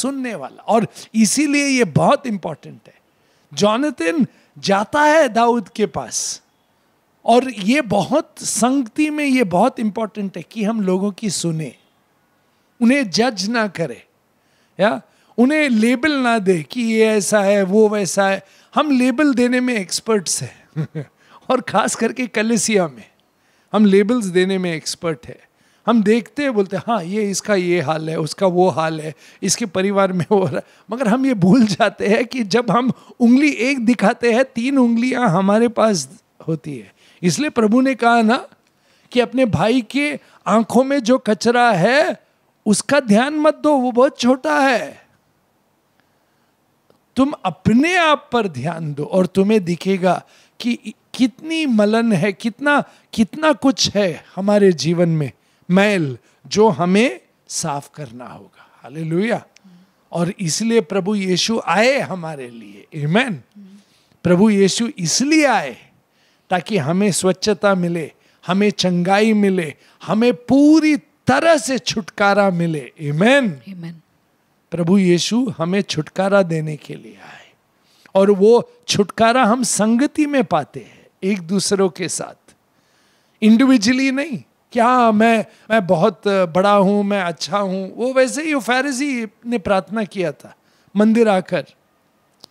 सुनने वाला और इसीलिए ये बहुत इंपॉर्टेंट है जॉनथन जाता है दाऊद के पास और ये बहुत संगति में ये बहुत इंपॉर्टेंट है कि हम लोगों की सुने उन्हें जज ना करे या उन्हें लेबल ना दे कि ये ऐसा है वो वैसा है हम लेबल देने में एक्सपर्ट्स हैं और खास करके कलेसिया में हम लेबल्स देने में एक्सपर्ट है हम देखते हैं बोलते हाँ ये इसका ये हाल है उसका वो हाल है इसके परिवार में हो रहा मगर हम ये भूल जाते हैं कि जब हम उंगली एक दिखाते हैं तीन उंगलियां हमारे पास होती है इसलिए प्रभु ने कहा ना कि अपने भाई के आंखों में जो कचरा है उसका ध्यान मत दो वो बहुत छोटा है तुम अपने आप पर ध्यान दो और तुम्हें दिखेगा कि कितनी मलन है कितना कितना कुछ है हमारे जीवन में मैल जो हमें साफ करना होगा हाले और इसलिए प्रभु यीशु आए हमारे लिए इमेन प्रभु यीशु इसलिए आए ताकि हमें स्वच्छता मिले हमें चंगाई मिले हमें पूरी तरह से छुटकारा मिले इमेन प्रभु यीशु हमें छुटकारा देने के लिए आए और वो छुटकारा हम संगति में पाते हैं एक दूसरों के साथ इंडिविजुअली नहीं क्या मैं मैं बहुत बड़ा हूं मैं अच्छा हूं वो वैसे ही फैरजी ने प्रार्थना किया था मंदिर आकर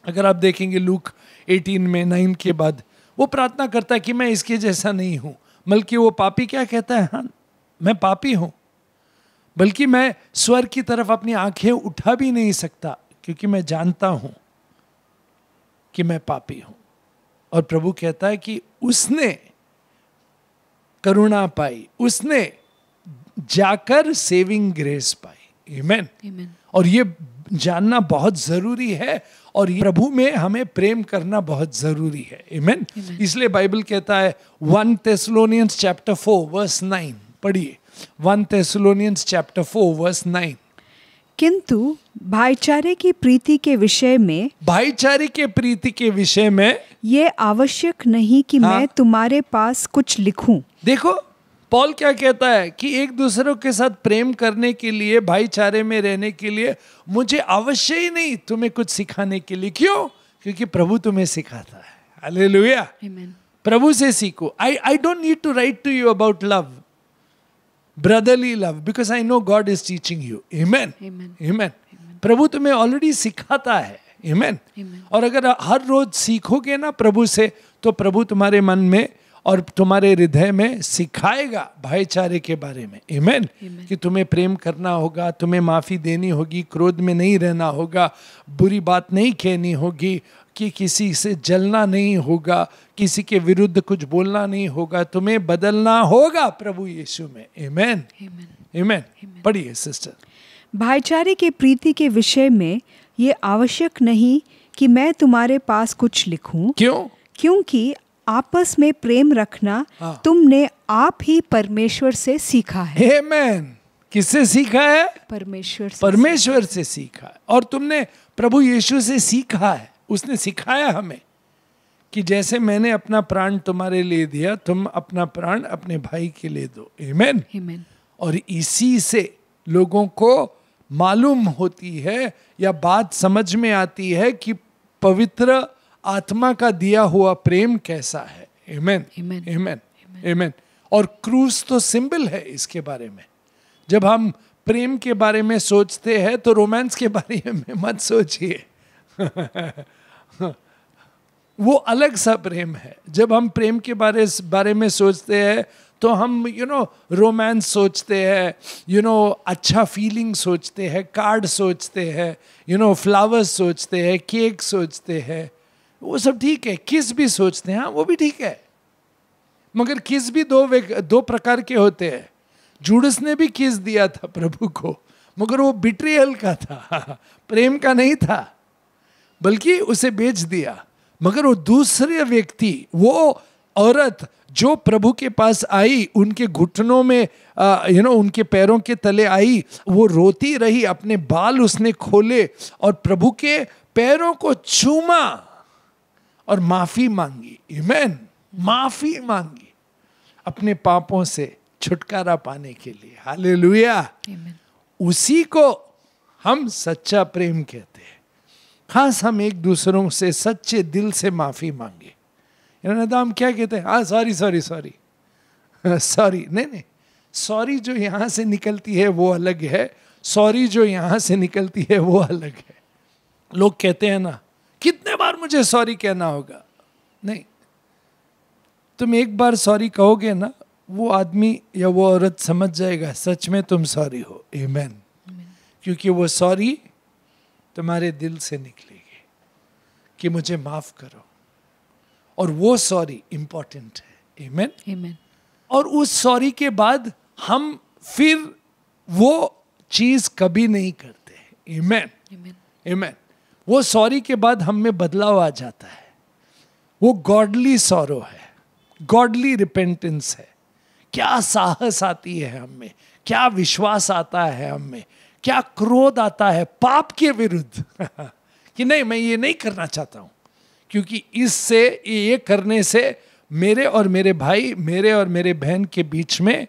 अगर आप देखेंगे लूक 18 में 9 के बाद वो प्रार्थना करता है कि मैं इसके जैसा नहीं हूं बल्कि वो पापी क्या कहता है हाँ मैं पापी हूं बल्कि मैं स्वर की तरफ अपनी आंखें उठा भी नहीं सकता क्योंकि मैं जानता हूं कि मैं पापी हूं और प्रभु कहता है कि उसने करुणा पाई उसने जाकर सेविंग ग्रेस पाई इमेन और ये जानना बहुत जरूरी है और ये प्रभु में हमें प्रेम करना बहुत जरूरी है इमेन इसलिए बाइबल कहता है one Thessalonians chapter four verse nine पढ़िए one Thessalonians chapter four verse nine किंतु भाईचारे की प्रीति के विषय में भाईचारे के प्रीति के विषय में ये आवश्यक नहीं कि हाँ? मैं तुम्हारे पास कुछ लिखूं। देखो पॉल क्या कहता है कि एक दूसरों के साथ प्रेम करने के लिए भाईचारे में रहने के लिए मुझे अवश्य ही नहीं तुम्हें कुछ सिखाने के लिए क्यों क्योंकि प्रभु तुम्हें सिखाता है प्रभु से सीखो I I don't need to write to you about love brotherly love because I know God is Amen. You amen amen प्रभु तुम्हें ऑलरेडी सिखाता है इमेन और अगर हर रोज सीखोगे ना प्रभु से तो प्रभु तुम्हारे मन में और तुम्हारे हृदय में सिखाएगा भाईचारे के बारे में Amen. कि तुम्हें प्रेम करना होगा तुम्हें माफ़ी देनी होगी क्रोध में नहीं रहना होगा बुरी बात नहीं कहनी होगी कि किसी से जलना नहीं होगा किसी के विरुद्ध कुछ बोलना नहीं होगा तुम्हें बदलना होगा प्रभु यीशु में एमेन एमेन पढ़िए सिस्टर भाईचारे के प्रीति के विषय में ये आवश्यक नहीं कि मैं तुम्हारे पास कुछ लिखूं क्यों क्योंकि आपस में प्रेम रखना हाँ। तुमने आप ही परमेश्वर से सीखा है Amen. किससे सीखा है परमेश्वर से परमेश्वर से सीखा है और तुमने प्रभु यीशु से सीखा है उसने सिखाया हमें कि जैसे मैंने अपना प्राण तुम्हारे लिए दिया तुम अपना प्राण अपने भाई के लिए दो हेमेन और इसी से लोगों को मालूम होती है या बात समझ में आती है कि पवित्र आत्मा का दिया हुआ प्रेम कैसा है एमेन एमेन एमेन और क्रूस तो सिंबल है इसके बारे में जब हम प्रेम के बारे में सोचते हैं तो रोमांस के बारे में मत सोचिए वो अलग सा प्रेम है जब हम प्रेम के बारे बारे में सोचते हैं तो हम यू नो रोमांस सोचते हैं यू नो अच्छा फीलिंग सोचते हैं कार्ड सोचते हैं यू नो फ्लावर्स सोचते हैं केक सोचते हैं वो सब ठीक है किस भी सोचते हैं हाँ, वो भी ठीक है मगर किस भी दो दो प्रकार के होते हैं जूडस ने भी किस दिया था प्रभु को मगर वो बिट्रियल का था प्रेम का नहीं था बल्कि उसे बेच दिया मगर वो दूसरे व्यक्ति वो औरत जो प्रभु के पास आई उनके घुटनों में यू नो उनके पैरों के तले आई वो रोती रही अपने बाल उसने खोले और प्रभु के पैरों को चूमा और माफी मांगी इमेन माफी मांगी अपने पापों से छुटकारा पाने के लिए हाल उसी को हम सच्चा प्रेम कहते खास हम एक दूसरों से सच्चे दिल से माफ़ी मांगे इन्होंने तो हम क्या कहते हैं हाँ सॉरी सॉरी सॉरी सॉरी नहीं नहीं सॉरी जो यहाँ से निकलती है वो अलग है सॉरी जो यहाँ से निकलती है वो अलग है लोग कहते हैं ना कितने बार मुझे सॉरी कहना होगा नहीं तुम एक बार सॉरी कहोगे ना वो आदमी या वो औरत समझ जाएगा सच में तुम सॉरी हो ए क्योंकि वो सॉरी तुम्हारे दिल से निकलेगी कि मुझे माफ करो और वो सॉरी इंपॉर्टेंट है Amen? Amen. और उस सॉरी के बाद हम फिर वो चीज कभी नहीं करते Amen. Amen. वो सॉरी के बाद हम में बदलाव आ जाता है वो गॉडली सॉरो है गॉडली रिपेंटेंस है क्या साहस आती है हम में क्या विश्वास आता है हम में क्या क्रोध आता है पाप के विरुद्ध कि नहीं मैं ये नहीं करना चाहता हूं क्योंकि इससे ये करने से मेरे और मेरे भाई मेरे और मेरे बहन के बीच में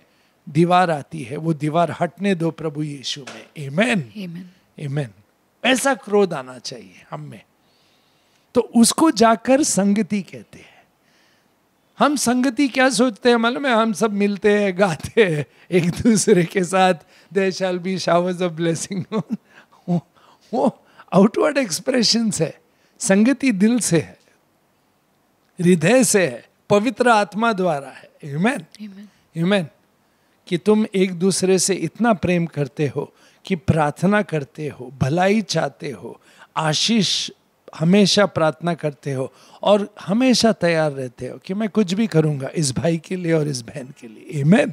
दीवार आती है वो दीवार हटने दो प्रभु यीशु में एमेन एमेन एमेन ऐसा क्रोध आना चाहिए हम में तो उसको जाकर संगति कहते हैं हम संगति क्या सोचते हैं मालूम है हम सब मिलते हैं गाते हैं एक दूसरे के साथ they shall be showers of blessing वो आउटवर्ड एक्सप्रेशन है संगति दिल से है हृदय से है पवित्र आत्मा द्वारा है ह्यूमैन ह्यूमैन कि तुम एक दूसरे से इतना प्रेम करते हो कि प्रार्थना करते हो भलाई चाहते हो आशीष हमेशा प्रार्थना करते हो और हमेशा तैयार रहते हो कि मैं कुछ भी करूंगा इस भाई के लिए और इस बहन के लिए Amen.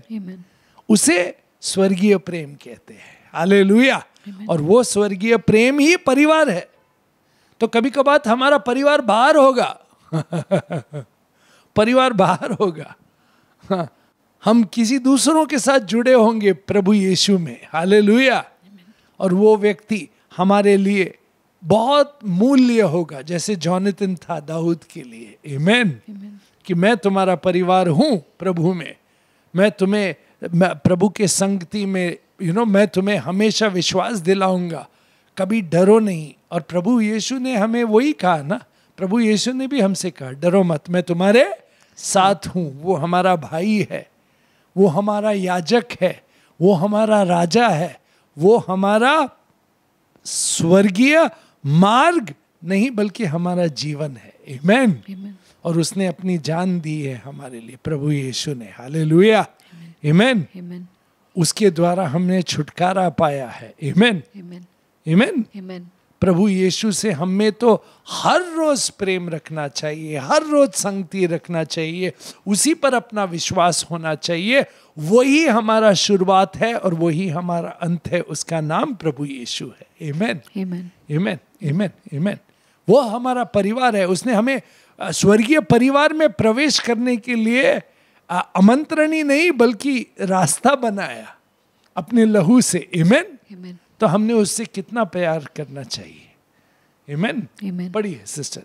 उसे स्वर्गीय प्रेम कहते हैं आले और वो स्वर्गीय प्रेम ही परिवार है तो कभी कभार हमारा परिवार बाहर होगा परिवार बाहर होगा हाँ, हम किसी दूसरों के साथ जुड़े होंगे प्रभु यीशु में हाले और वो व्यक्ति हमारे लिए बहुत मूल्य होगा जैसे जॉनिथिन था दाऊद के लिए इमेन कि मैं तुम्हारा परिवार हूं प्रभु में मैं तुम्हें मैं प्रभु के संगति में यू you नो know, मैं तुम्हें हमेशा विश्वास दिलाऊंगा कभी डरो नहीं और प्रभु यीशु ने हमें वही कहा ना प्रभु यीशु ने भी हमसे कहा डरो मत मैं तुम्हारे साथ हूँ वो हमारा भाई है वो हमारा याजक है वो हमारा राजा है वो हमारा स्वर्गीय मार्ग नहीं बल्कि हमारा जीवन है Amen. और उसने अपनी जान दी है हमारे लिए प्रभु यीशु ने हाले लुया इमेन उसके द्वारा हमने छुटकारा पाया है इमेन इमेन इमेन प्रभु यीशु से हमें तो हर रोज प्रेम रखना चाहिए हर रोज संगति रखना चाहिए उसी पर अपना विश्वास होना चाहिए वही हमारा शुरुआत है और वही हमारा अंत है उसका नाम प्रभु यीशु है एमेन एमेन एमेन एमेन वो हमारा परिवार है उसने हमें स्वर्गीय परिवार में प्रवेश करने के लिए आमंत्रण ही नहीं बल्कि रास्ता बनाया अपने लहू से एमेन तो हमने उससे कितना प्यार करना चाहिए बड़ी है सिस्टर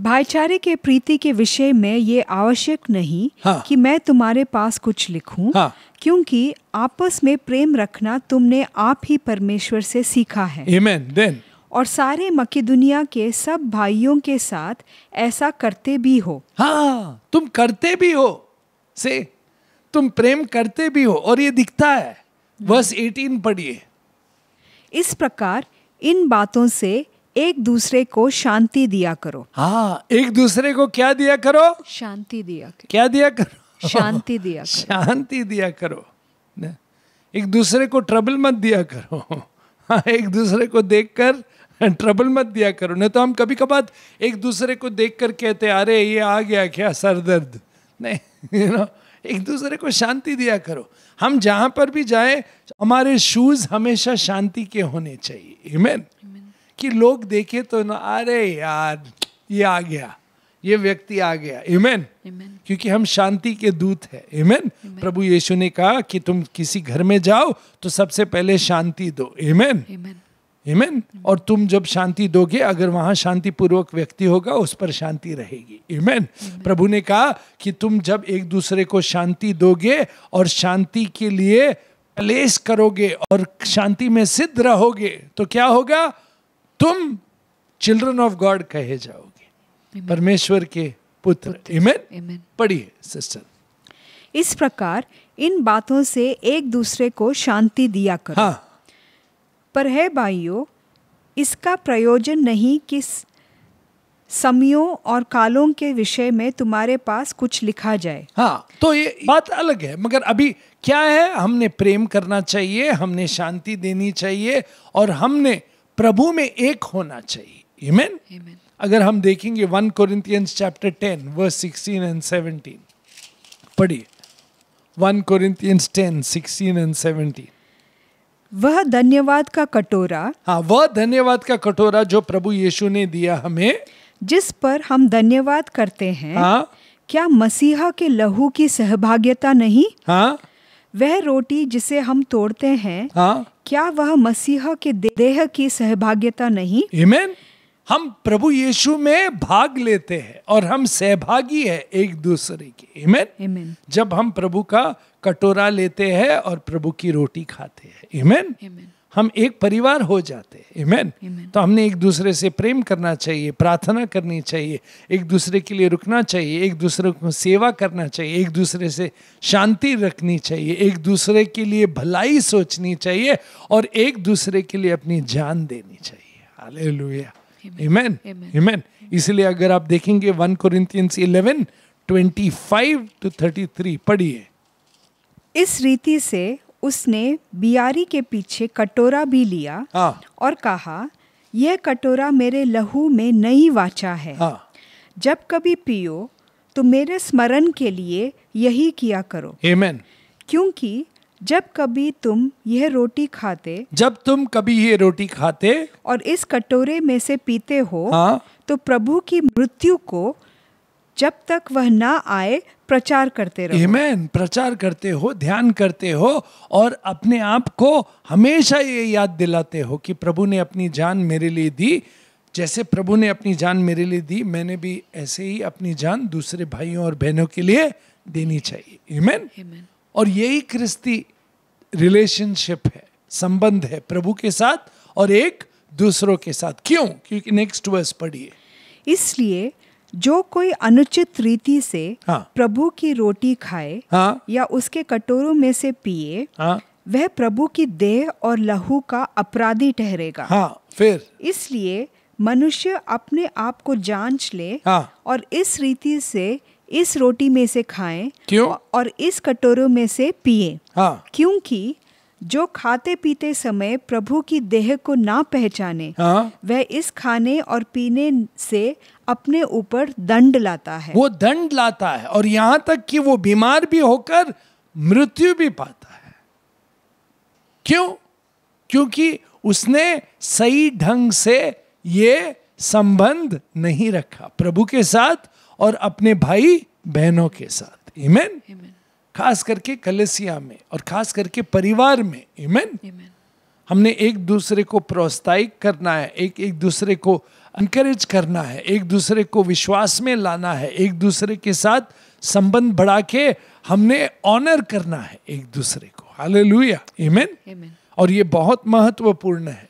भाईचारे के प्रीति के विषय में ये आवश्यक नहीं हाँ। कि मैं तुम्हारे पास कुछ लिखूं हाँ। क्योंकि आपस में प्रेम रखना तुमने आप ही परमेश्वर से सीखा है Amen. Then. और सारे दुनिया के सब भाइयों के साथ ऐसा करते भी हो हाँ तुम करते भी हो से तुम प्रेम करते भी हो और ये दिखता है बस हाँ। 18 पढ़िए इस प्रकार इन बातों से एक दूसरे को शांति दिया करो हाँ एक दूसरे को क्या दिया करो शांति दिया करो क्या दिया करो शांति दिया करो शांति दिया करो एक दूसरे को ट्रबल मत दिया करो हाँ एक दूसरे को देखकर ट्रबल मत दिया करो नहीं तो हम कभी कभार एक दूसरे को देख कर कहते अरे ये आ गया क्या सर दर्द नहीं यू नो एक दूसरे को शांति दिया करो हम जहां पर भी जाए हमारे शूज हमेशा शांति के होने चाहिए इमेन कि लोग देखे तो ना अरे यार ये आ गया ये व्यक्ति आ गया इमेन क्योंकि हम शांति के दूत हैं इमेन प्रभु यीशु ने कहा कि तुम किसी घर में जाओ तो सबसे पहले शांति दो इमेन इमेन और तुम जब शांति दोगे अगर वहां शांति पूर्वक व्यक्ति होगा उस पर शांति रहेगी इमेन प्रभु ने कहा कि तुम जब एक दूसरे को शांति दोगे और शांति के लिए प्लेस करोगे और शांति में सिद्ध रहोगे तो क्या होगा तुम चिल्ड्रन ऑफ गॉड कहे जाओगे परमेश्वर के पुत्र इमेन पढ़िए सिस्टर इस प्रकार इन बातों से एक दूसरे को शांति दिया करो हाँ पर है भाइयों इसका प्रयोजन नहीं कि समयों और कालों के विषय में तुम्हारे पास कुछ लिखा जाए हाँ तो ये बात अलग है मगर अभी क्या है हमने प्रेम करना चाहिए हमने शांति देनी चाहिए और हमने प्रभु में एक होना चाहिए Amen? Amen. अगर हम देखेंगे one Corinthians chapter ten verse sixteen and seventeen पढ़िए one Corinthians ten sixteen and seventeen वह धन्यवाद का कटोरा हाँ वह धन्यवाद का कटोरा जो प्रभु यीशु ने दिया हमें जिस पर हम धन्यवाद करते हैं हाँ? क्या मसीहा के लहू की सहभागिता नहीं हाँ? वह रोटी जिसे हम तोड़ते हैं हाँ? क्या वह मसीहा के देह की सहभागिता नहीं Amen? हम प्रभु यीशु में भाग लेते हैं और हम सहभागी है एक दूसरे के इमेन जब हम प्रभु का कटोरा लेते हैं और प्रभु की रोटी खाते हैं इमेन हम एक परिवार हो जाते हैं इमेन तो हमने एक दूसरे से प्रेम करना चाहिए प्रार्थना करनी चाहिए एक दूसरे के लिए रुकना चाहिए एक दूसरे को सेवा करना चाहिए एक दूसरे से शांति रखनी चाहिए एक दूसरे के लिए भलाई सोचनी चाहिए और एक दूसरे के लिए अपनी जान देनी चाहिए हालेलुया Amen. Amen. इसलिए अगर आप देखेंगे one Corinthians eleven twenty five to thirty three पढ़िए इस रीति से उसने बियारी के पीछे कटोरा भी लिया हाँ. और कहा यह कटोरा मेरे लहू में नई वाचा है हाँ. जब कभी पियो तो मेरे स्मरण के लिए यही किया करो हेमन क्योंकि जब कभी तुम यह रोटी खाते जब तुम कभी ये रोटी खाते और इस कटोरे में से पीते हो हाँ तो प्रभु की मृत्यु को जब तक वह ना आए प्रचार करते रहो Amen. प्रचार करते हो ध्यान करते हो और अपने आप को हमेशा ये याद दिलाते हो कि प्रभु ने अपनी जान मेरे लिए दी जैसे प्रभु ने अपनी जान मेरे लिए दी मैंने भी ऐसे ही अपनी जान दूसरे भाइयों और बहनों के लिए देनी चाहिए Amen. Amen. और यही क्रिस्ती रिलेशनशिप है संबंध है प्रभु के साथ और एक दूसरों के साथ क्यों क्योंकि नेक्स्ट वर्स पढ़िए इसलिए जो कोई अनुचित रीति से हाँ। प्रभु की रोटी खाए हाँ। या उसके कटोरों में से पिए हाँ। वह प्रभु की देह और लहू का अपराधी ठहरेगा हाँ, फिर इसलिए मनुष्य अपने आप को जांच ले हाँ। और इस रीति से इस रोटी में से खाएं क्यों और इस कटोरों में से पिए हाँ। क्योंकि जो खाते पीते समय प्रभु की देह को ना पहचाने हाँ? वह इस खाने और पीने से अपने ऊपर दंड लाता है वो दंड लाता है और यहाँ तक कि वो बीमार भी होकर मृत्यु भी पाता है क्यों क्योंकि उसने सही ढंग से ये संबंध नहीं रखा प्रभु के साथ और अपने भाई बहनों के साथ इमेन खास करके कलेसिया में और खास करके परिवार में इमेन हमने एक दूसरे को प्रोत्साहित करना है एक एक दूसरे को इनकरेज करना है एक दूसरे को विश्वास में लाना है एक दूसरे के साथ संबंध बढ़ा के हमने ऑनर करना है एक दूसरे को हाल लुया इमेन और ये बहुत महत्वपूर्ण है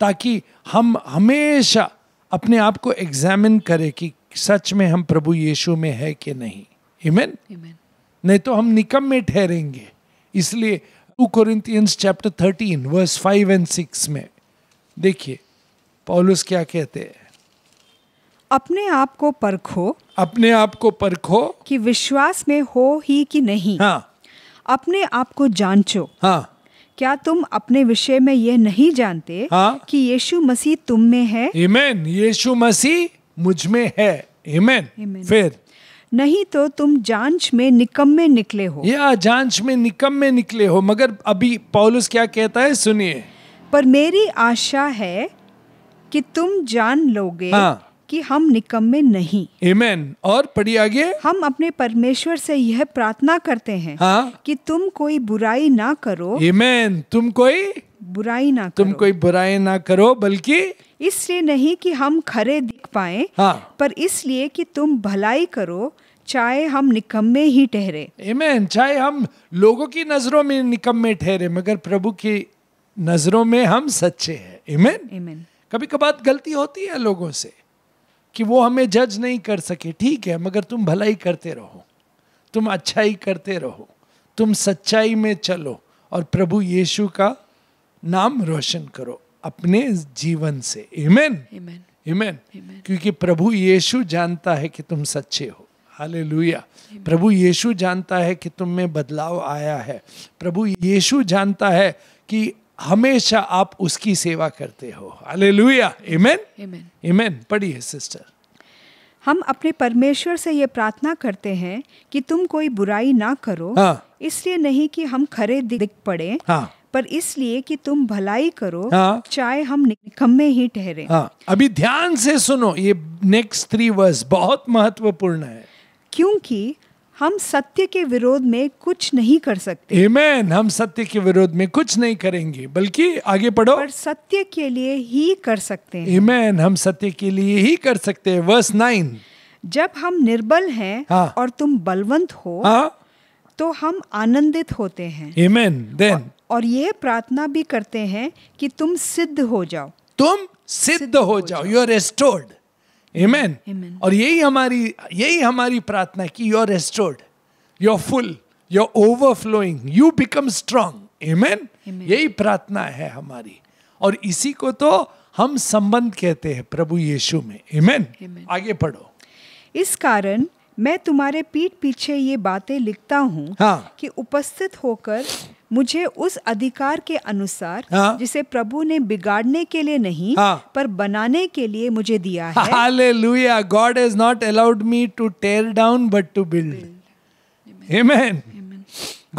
ताकि हम हमेशा अपने आप को एग्जामिन करें कि सच में हम प्रभु यीशु में है कि नहीं इमेन नहीं तो हम निकम में ठहरेंगे इसलिए two Corinthians chapter thirteen verse five and six में देखिए पॉलुस क्या कहते हैं अपने आप को परखो अपने आप को परखो कि विश्वास में हो ही कि नहीं हाँ अपने आप को जांचो हाँ क्या तुम अपने विषय में यह नहीं जानते हाँ? कि यीशु मसीह तुम में है यीशु मसीह मुझ में है हिमेन फिर नहीं तो तुम जांच में निकम्मे निकले हो या जांच में निकम्मे निकले हो मगर अभी पॉलुस क्या कहता है सुनिए पर मेरी आशा है कि तुम जान लोगे हाँ। कि हम निकम्मे नहीं Amen. और पढ़िए आगे हम अपने परमेश्वर से यह प्रार्थना करते हैं हाँ? कि तुम कोई बुराई ना करो हेमेन तुम कोई बुराई ना तुम कोई बुराई ना करो बल्कि इसलिए नहीं कि हम खरे दिख पाए हाँ। पर इसलिए कि तुम भलाई करो चाहे हम निकम्मे ही ठहरे चाहे हम लोगों की नजरों में निकम्मे ठहरे मगर प्रभु की नजरों में हम सच्चे हैं एमेन एमेन कभी कभार गलती होती है लोगों से कि वो हमें जज नहीं कर सके ठीक है मगर तुम भलाई करते रहो तुम अच्छाई करते रहो तुम सच्चाई में चलो और प्रभु यीशु का नाम रोशन करो अपने जीवन से इमेन इमेन क्योंकि प्रभु यीशु जानता है कि तुम सच्चे हो हाले प्रभु यीशु जानता है कि तुम में बदलाव आया है प्रभु यीशु जानता है कि हमेशा आप उसकी सेवा करते हो हाले लुया इमेन इमेन पढ़िए सिस्टर हम अपने परमेश्वर से ये प्रार्थना करते हैं कि तुम कोई बुराई ना करो हाँ। इसलिए नहीं कि हम खरे दिख पड़े हाँ। पर इसलिए कि तुम भलाई करो हाँ, चाहे हम निकम्मे ही ठहरे हाँ, अभी ध्यान से सुनो ये नेक्स्ट थ्री वर्स बहुत महत्वपूर्ण है क्योंकि हम सत्य के विरोध में कुछ नहीं कर सकते Amen. हम सत्य के विरोध में कुछ नहीं करेंगे बल्कि आगे पढ़ो पर सत्य के लिए ही कर सकते हैं Amen. हम सत्य के लिए ही कर सकते हैं वर्स नाइन जब हम निर्बल हैं हाँ। और तुम बलवंत हो हाँ। तो हम आनंदित होते हैं Amen. Then, और ये प्रार्थना भी करते हैं कि तुम सिद्ध हो जाओ तुम सिद्ध, सिद्ध हो जाओ यू आर रेस्टोर्ड एमेन और यही हमारी यही हमारी प्रार्थना कि you are restored you are full you are overflowing you become strong amen यही प्रार्थना है हमारी और इसी को तो हम संबंध कहते हैं प्रभु यीशु में एमेन आगे पढ़ो इस कारण मैं तुम्हारे पीठ पीछे ये बातें लिखता हूँ हाँ। कि उपस्थित होकर मुझे उस अधिकार के अनुसार हाँ? जिसे प्रभु ने बिगाड़ने के लिए नहीं हाँ? पर बनाने के लिए मुझे दिया है hallelujah God is not allowed me to tear down but to build amen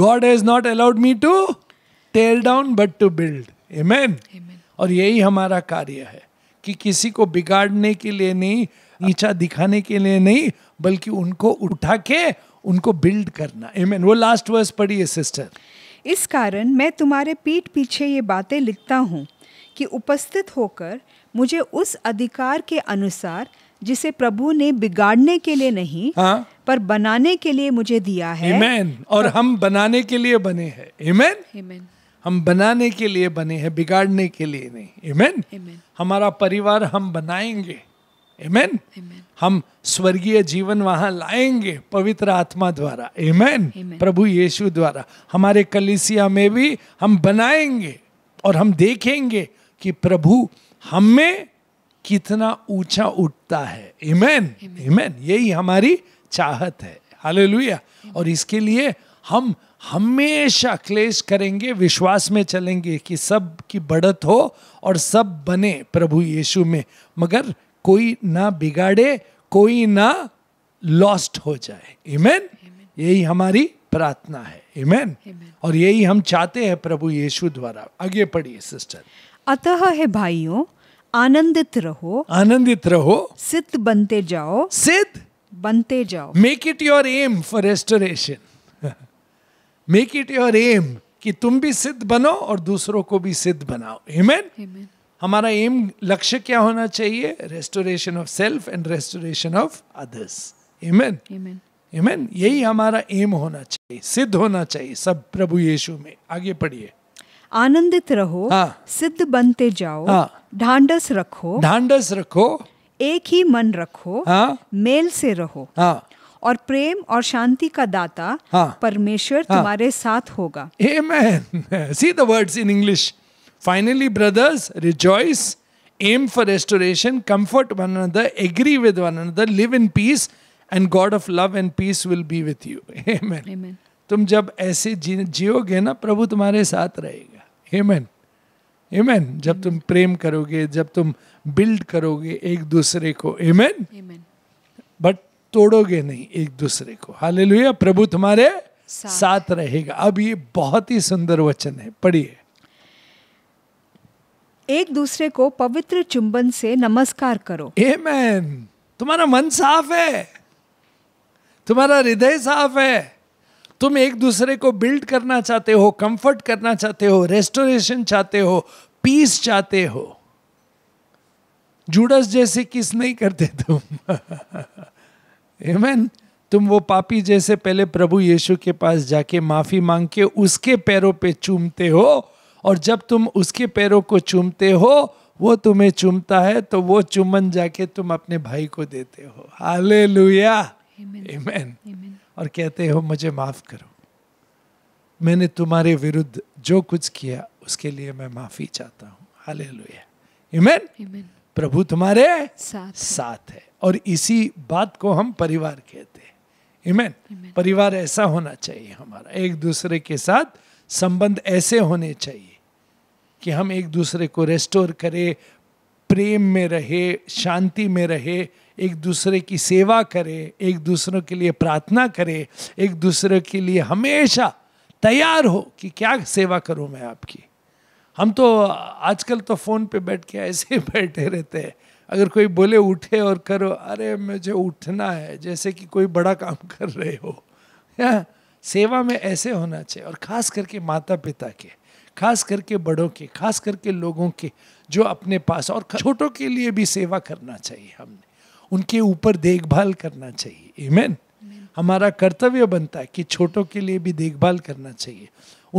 God is not allowed me to tear down but to build amen और यही हमारा कार्य है कि किसी को बिगाड़ने के लिए नहीं नीचा दिखाने के लिए नहीं बल्कि उनको उठा के उनको बिल्ड करना आमेन वो लास्ट वर्स पढ़ी है सिस्टर इस कारण मैं तुम्हारे पीठ पीछे ये बातें लिखता हूँ कि उपस्थित होकर मुझे उस अधिकार के अनुसार जिसे प्रभु ने बिगाड़ने के लिए नहीं हाँ? पर बनाने के लिए मुझे दिया है Amen. और हम बनाने के लिए बने हैं Amen? Amen. हम बनाने के लिए बने हैं बिगाड़ने के लिए नहीं Amen? Amen. हमारा परिवार हम बनाएंगे एमेन हम स्वर्गीय जीवन वहां लाएंगे पवित्र आत्मा द्वारा एमेन प्रभु यीशु द्वारा हमारे कलिसिया में भी हम बनाएंगे और हम देखेंगे कि प्रभु में कितना ऊंचा उठता है इमेन इमेन यही हमारी चाहत है हालेलुया और इसके लिए हम हमेशा क्लेश करेंगे विश्वास में चलेंगे कि सब की बढ़त हो और सब बने प्रभु यीशु में मगर कोई ना बिगाड़े कोई ना लॉस्ट हो जाए इमेन यही हमारी प्रार्थना है इमेन और यही हम चाहते हैं प्रभु यीशु द्वारा आगे पढ़िए सिस्टर अतः है भाइयों आनंदित रहो आनंदित रहो सिद्ध बनते जाओ सिद्ध बनते जाओ make it your aim for restoration make it your aim कि तुम भी सिद्ध बनो और दूसरों को भी सिद्ध बनाओ हिमेन हमारा एम लक्ष्य क्या होना चाहिए restoration of self and restoration of others amen amen यही हमारा एम होना चाहिए सिद्ध होना चाहिए सब प्रभु यीशु में आगे पढ़िए आनंदित रहो हाँ, सिद्ध बनते जाओ हाँ, ढांडस रखो ढांडस रखो एक ही मन रखो हाँ, मेल से रहो हाँ, और प्रेम और शांति का दाता हाँ, परमेश्वर हाँ, तुम्हारे साथ होगा uh see the words in English Finally, brothers, rejoice, aim for restoration, comfort one another, agree with one another, live in peace, and God of love and peace will be with you Amen. तुम जब ऐसे जी, जियोगे ना प्रभु तुम्हारे साथ रहेगा हेमन हेमन जब तुम प्रेम करोगे जब तुम बिल्ड करोगे एक दूसरे को हेमन बट तोड़ोगे नहीं एक दूसरे को हाल प्रभु तुम्हारे साथ, साथ रहेगा अब ये बहुत ही सुंदर वचन है पढ़िए एक दूसरे को पवित्र चुंबन से नमस्कार करो Amen. तुम्हारा मन साफ है तुम्हारा हृदय साफ है तुम एक दूसरे को बिल्ड करना चाहते हो कंफर्ट करना चाहते हो रेस्टोरेशन चाहते हो पीस चाहते हो जूडस जैसे किस नहीं करते तुम Amen. तुम वो पापी जैसे पहले प्रभु यीशु के पास जाके माफी मांग के उसके पैरों पे चूमते हो और जब तुम उसके पैरों को चूमते हो वो तुम्हें चूमता है तो वो चुमन जाके तुम अपने भाई को देते हो हाले लुया और कहते हो मुझे माफ करो मैंने तुम्हारे विरुद्ध जो कुछ किया उसके लिए मैं माफी चाहता हूँ हाले लुया प्रभु तुम्हारे साथ, साथ है और इसी बात को हम परिवार कहते हैं इमेन परिवार ऐसा होना चाहिए हमारा एक दूसरे के साथ संबंध ऐसे होने चाहिए कि हम एक दूसरे को रेस्टोर करें प्रेम में रहे शांति में रहे एक दूसरे की सेवा करें एक दूसरों के लिए प्रार्थना करें एक दूसरे के लिए हमेशा तैयार हो कि क्या सेवा करूं मैं आपकी हम तो आजकल तो फ़ोन पे बैठ के ऐसे ही बैठे रहते हैं अगर कोई बोले उठे और करो अरे मुझे उठना है जैसे कि कोई बड़ा काम कर रहे हो या हाँ, सेवा में ऐसे होना चाहिए और ख़ास करके माता पिता के खास करके बड़ों के खास करके लोगों के जो अपने पास और छोटों के लिए भी सेवा करना चाहिए हमने उनके ऊपर देखभाल करना चाहिए इमेन हमारा कर्तव्य बनता है कि छोटों के लिए भी देखभाल करना चाहिए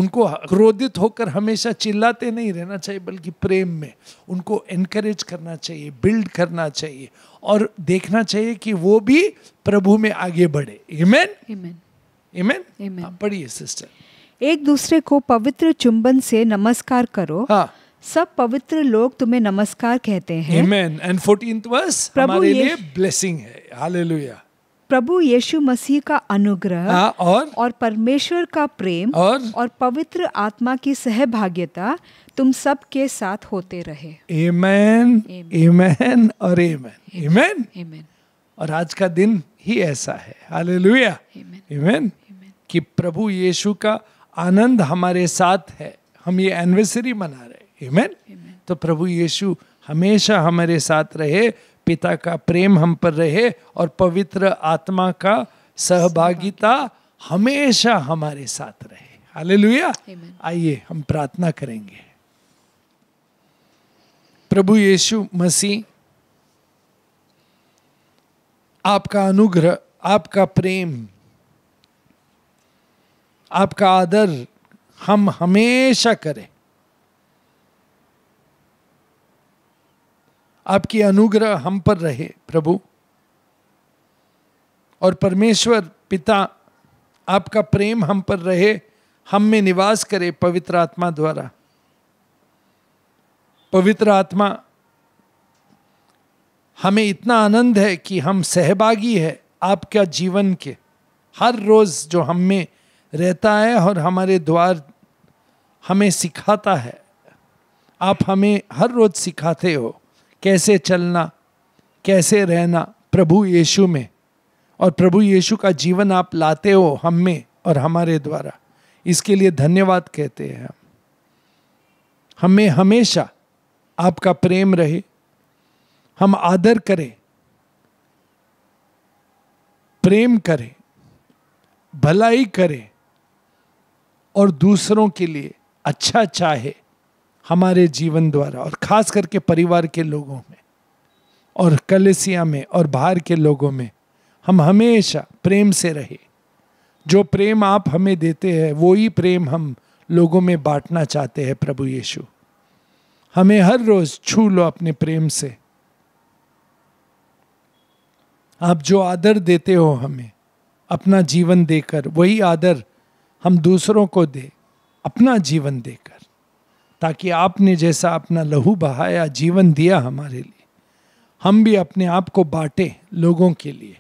उनको क्रोधित होकर हमेशा चिल्लाते नहीं रहना चाहिए बल्कि प्रेम में उनको एनकरेज करना चाहिए बिल्ड करना चाहिए और देखना चाहिए कि वो भी प्रभु में आगे बढ़े इमेन इमेन इमेन पढ़िए सिस्टर एक दूसरे को पवित्र चुंबन से नमस्कार करो हाँ. सब पवित्र लोग तुम्हें नमस्कार कहते हैं प्रभु ये ब्लेसिंग है हालेलुया प्रभु यीशु मसीह का अनुग्रह हाँ, और और परमेश्वर का प्रेम और और पवित्र आत्मा की सहभागिता तुम सब के साथ होते रहे एमेन एमेन और एमेन एमेन एमेन और आज का दिन ही ऐसा है हालेलुया एमेन कि प्रभु यीशु का आनंद हमारे साथ है हम ये एनिवर्सरी मना रहे हैं तो प्रभु यीशु हमेशा हमारे साथ रहे पिता का प्रेम हम पर रहे और पवित्र आत्मा का सहभागिता हमेशा हमारे साथ रहे लुया आइए हम प्रार्थना करेंगे प्रभु यीशु मसीह आपका अनुग्रह आपका प्रेम आपका आदर हम हमेशा करें आपकी अनुग्रह हम पर रहे प्रभु और परमेश्वर पिता आपका प्रेम हम पर रहे हम में निवास करे पवित्र आत्मा द्वारा पवित्र आत्मा हमें इतना आनंद है कि हम सहभागी है आपका जीवन के हर रोज जो हम में रहता है और हमारे द्वार हमें सिखाता है आप हमें हर रोज सिखाते हो कैसे चलना कैसे रहना प्रभु यीशु में और प्रभु यीशु का जीवन आप लाते हो हम में और हमारे द्वारा इसके लिए धन्यवाद कहते हैं हम हमें हमेशा आपका प्रेम रहे हम आदर करें प्रेम करें भलाई करें और दूसरों के लिए अच्छा चाहे हमारे जीवन द्वारा और खास करके परिवार के लोगों में और कलेसिया में और बाहर के लोगों में हम हमेशा प्रेम से रहे जो प्रेम आप हमें देते हैं वो ही प्रेम हम लोगों में बांटना चाहते हैं प्रभु यीशु हमें हर रोज छू लो अपने प्रेम से आप जो आदर देते हो हमें अपना जीवन देकर वही आदर हम दूसरों को दे अपना जीवन देकर ताकि आपने जैसा अपना लहू बहाया जीवन दिया हमारे लिए हम भी अपने आप को बांटें लोगों के लिए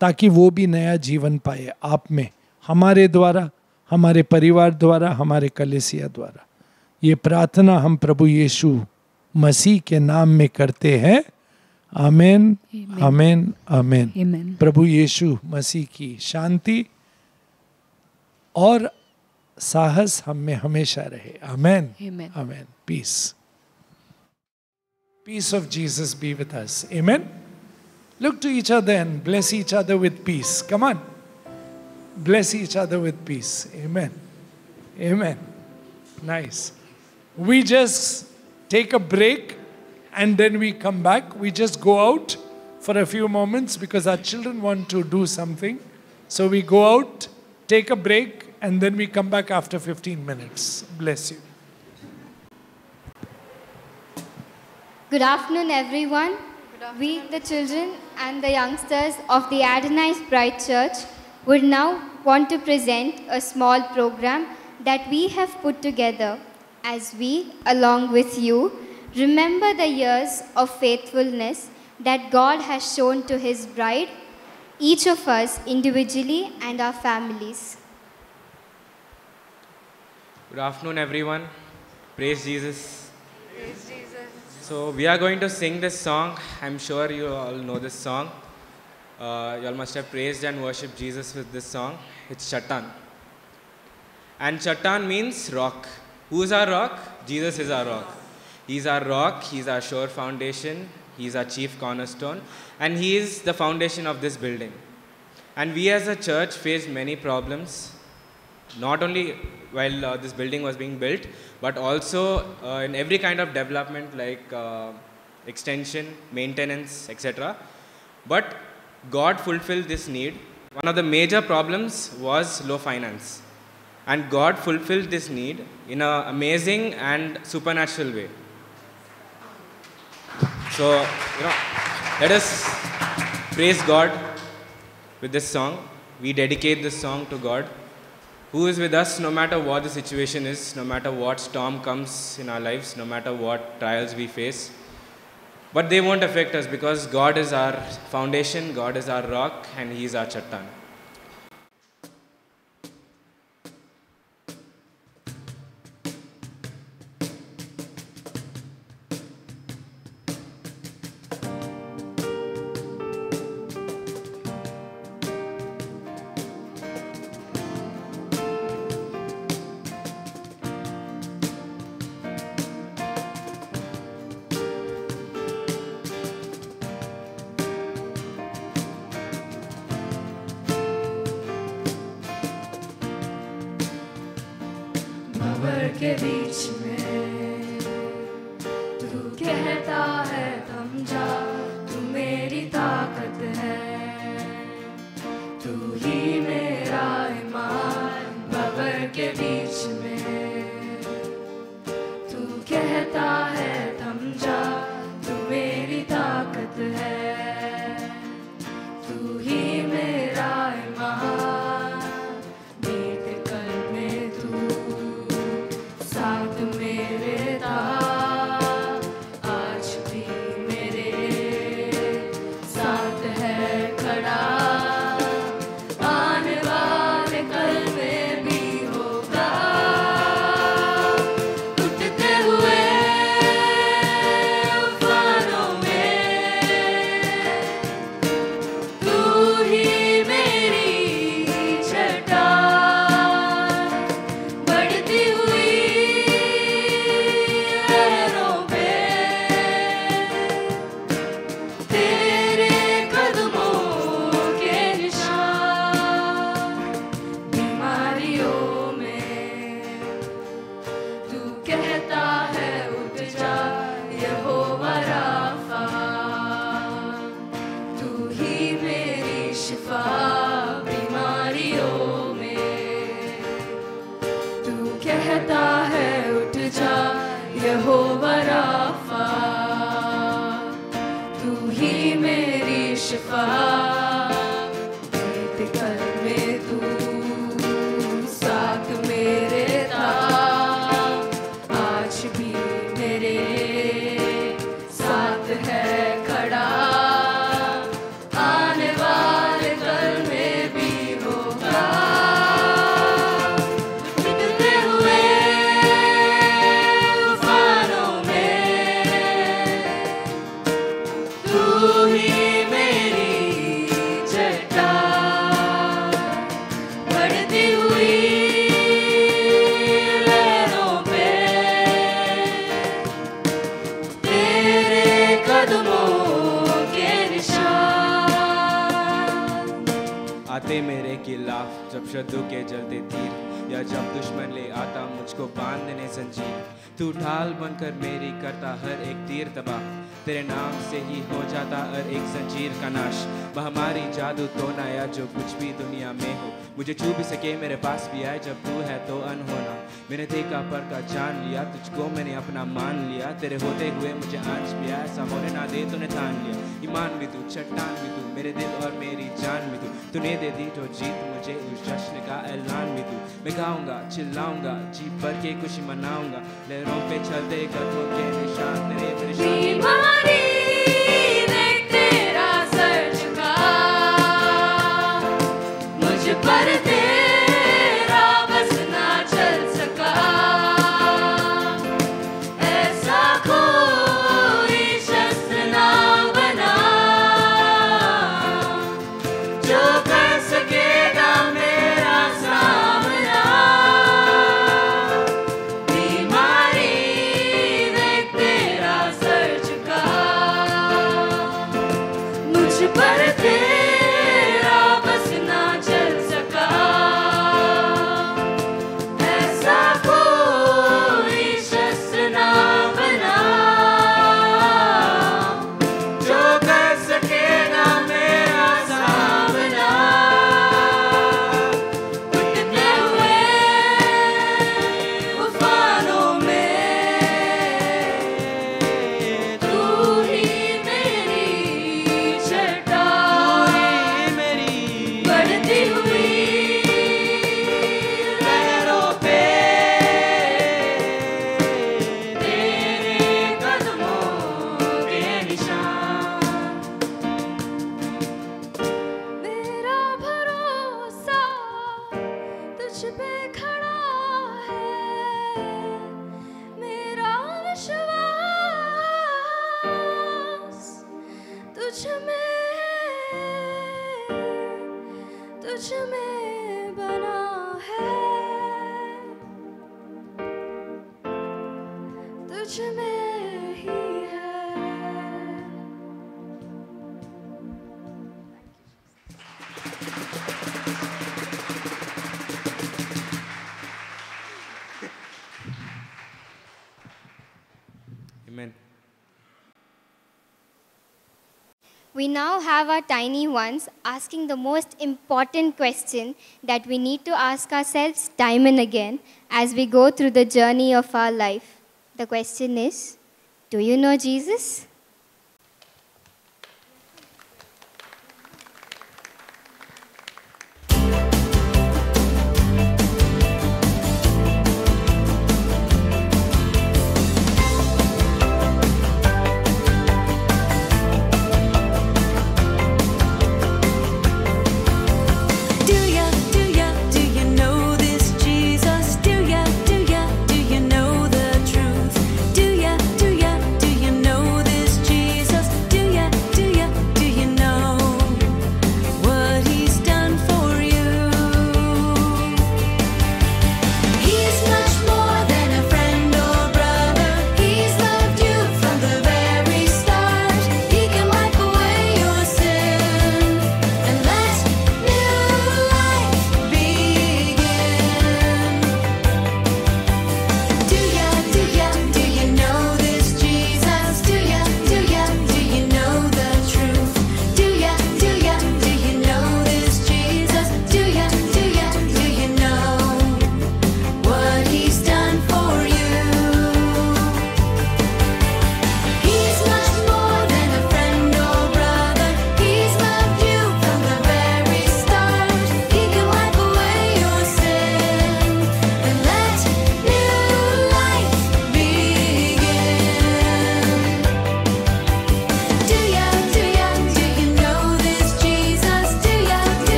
ताकि वो भी नया जीवन पाए आप में हमारे द्वारा हमारे परिवार द्वारा हमारे कलेसिया द्वारा ये प्रार्थना हम प्रभु यीशु मसीह के नाम में करते हैं आमेन आमेन आमेन प्रभु यीशु मसीह की शांति Or, साहस हम में हमेशा रहे amen Peace of Jesus be with us. Amen. Look to each other and bless each other with peace. Come on. Bless each other with peace. Amen. Amen. Nice. We just take a break and then we come back. We just go out for a few moments because our children want to do something. So we go out, take a break, and then we come back after 15 minutes. Bless you. Good afternoon, everyone. Good afternoon. We, the children and the youngsters of the Adonais Bright Church, would now want to present a small program that we have put together as we, along with you, remember the years of faithfulness that God has shown to His bride, each of us individually and our families. Good afternoon, everyone. Praise Jesus. Praise Jesus. So we are going to sing this song. I'm sure you all know this song. Uh, you all must have praised and worshipped Jesus with this song. It's Shatan. And Shatan means rock. Who's our rock? Jesus is our rock. He's our rock. He's our sure foundation. He's our chief cornerstone. And he is the foundation of this building. And we as a church face many problems. Not only while uh, this building was being built, but also uh, in every kind of development like uh, extension, maintenance, etc. But God fulfilled this need. One of the major problems was low finance. And God fulfilled this need in an amazing and supernatural way. So, you know, let us praise God with this song. We dedicate this song to God who is with us no matter what the situation is, no matter what storm comes in our lives, no matter what trials we face. But they won't affect us because God is our foundation, God is our rock, and He is our chattan. जाता और एक जंजीर का नाश वह हमारी जादू तो नया जो कुछ भी दुनिया में हो मुझे छू भी सके मेरे पास भी आए जब तू है तो अनहोना मैंने देखा पर का जान लिया तुझको मैंने अपना मान लिया तेरे होते हुए मुझे आंच भी आया ऐसा सामोने ना दे तूने थान लिया ईमान भी तू चट्टान भी तू मेरे दिल और मेरी जान भी तू तूने दे दी जो जीत मुझे उस जश्न का ऐलान भी तू मैं गाऊंगा चिल्लाऊंगा जी भर के खुशी मनाऊंगा लहरों पे चलते कदमों के निशान तेरे परेशानी have our tiny ones asking the most important question that we need to ask ourselves time and again as we go through the journey of our life. The question is, do you know Jesus?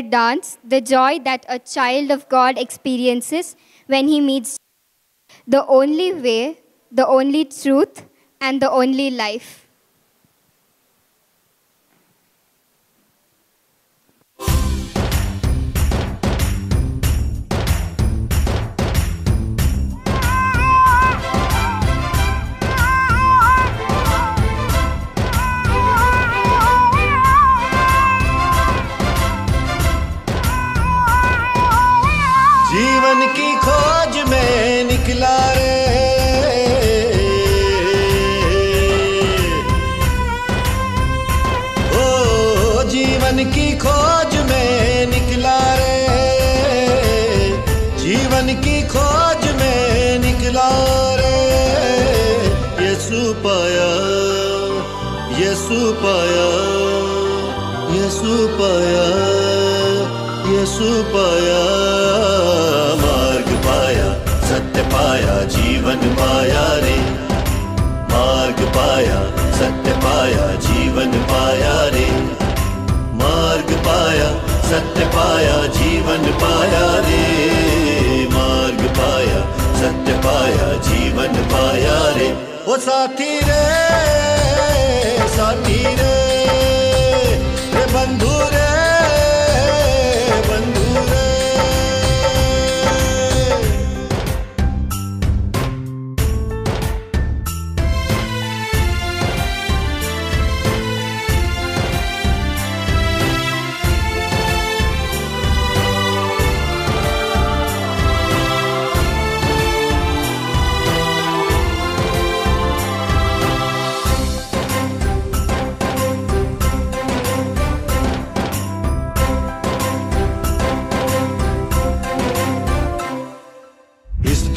their dance, the joy that a child of God experiences when he meets the only way, the only truth, and the only life. पाया मार्ग पाया सत्य पाया जीवन पाया रे मार्ग पाया सत्य पाया जीवन पाया रे मार्ग पाया सत्य पाया जीवन पाया रे मार्ग पाया सत्य पाया जीवन पाया रे वो साथी रे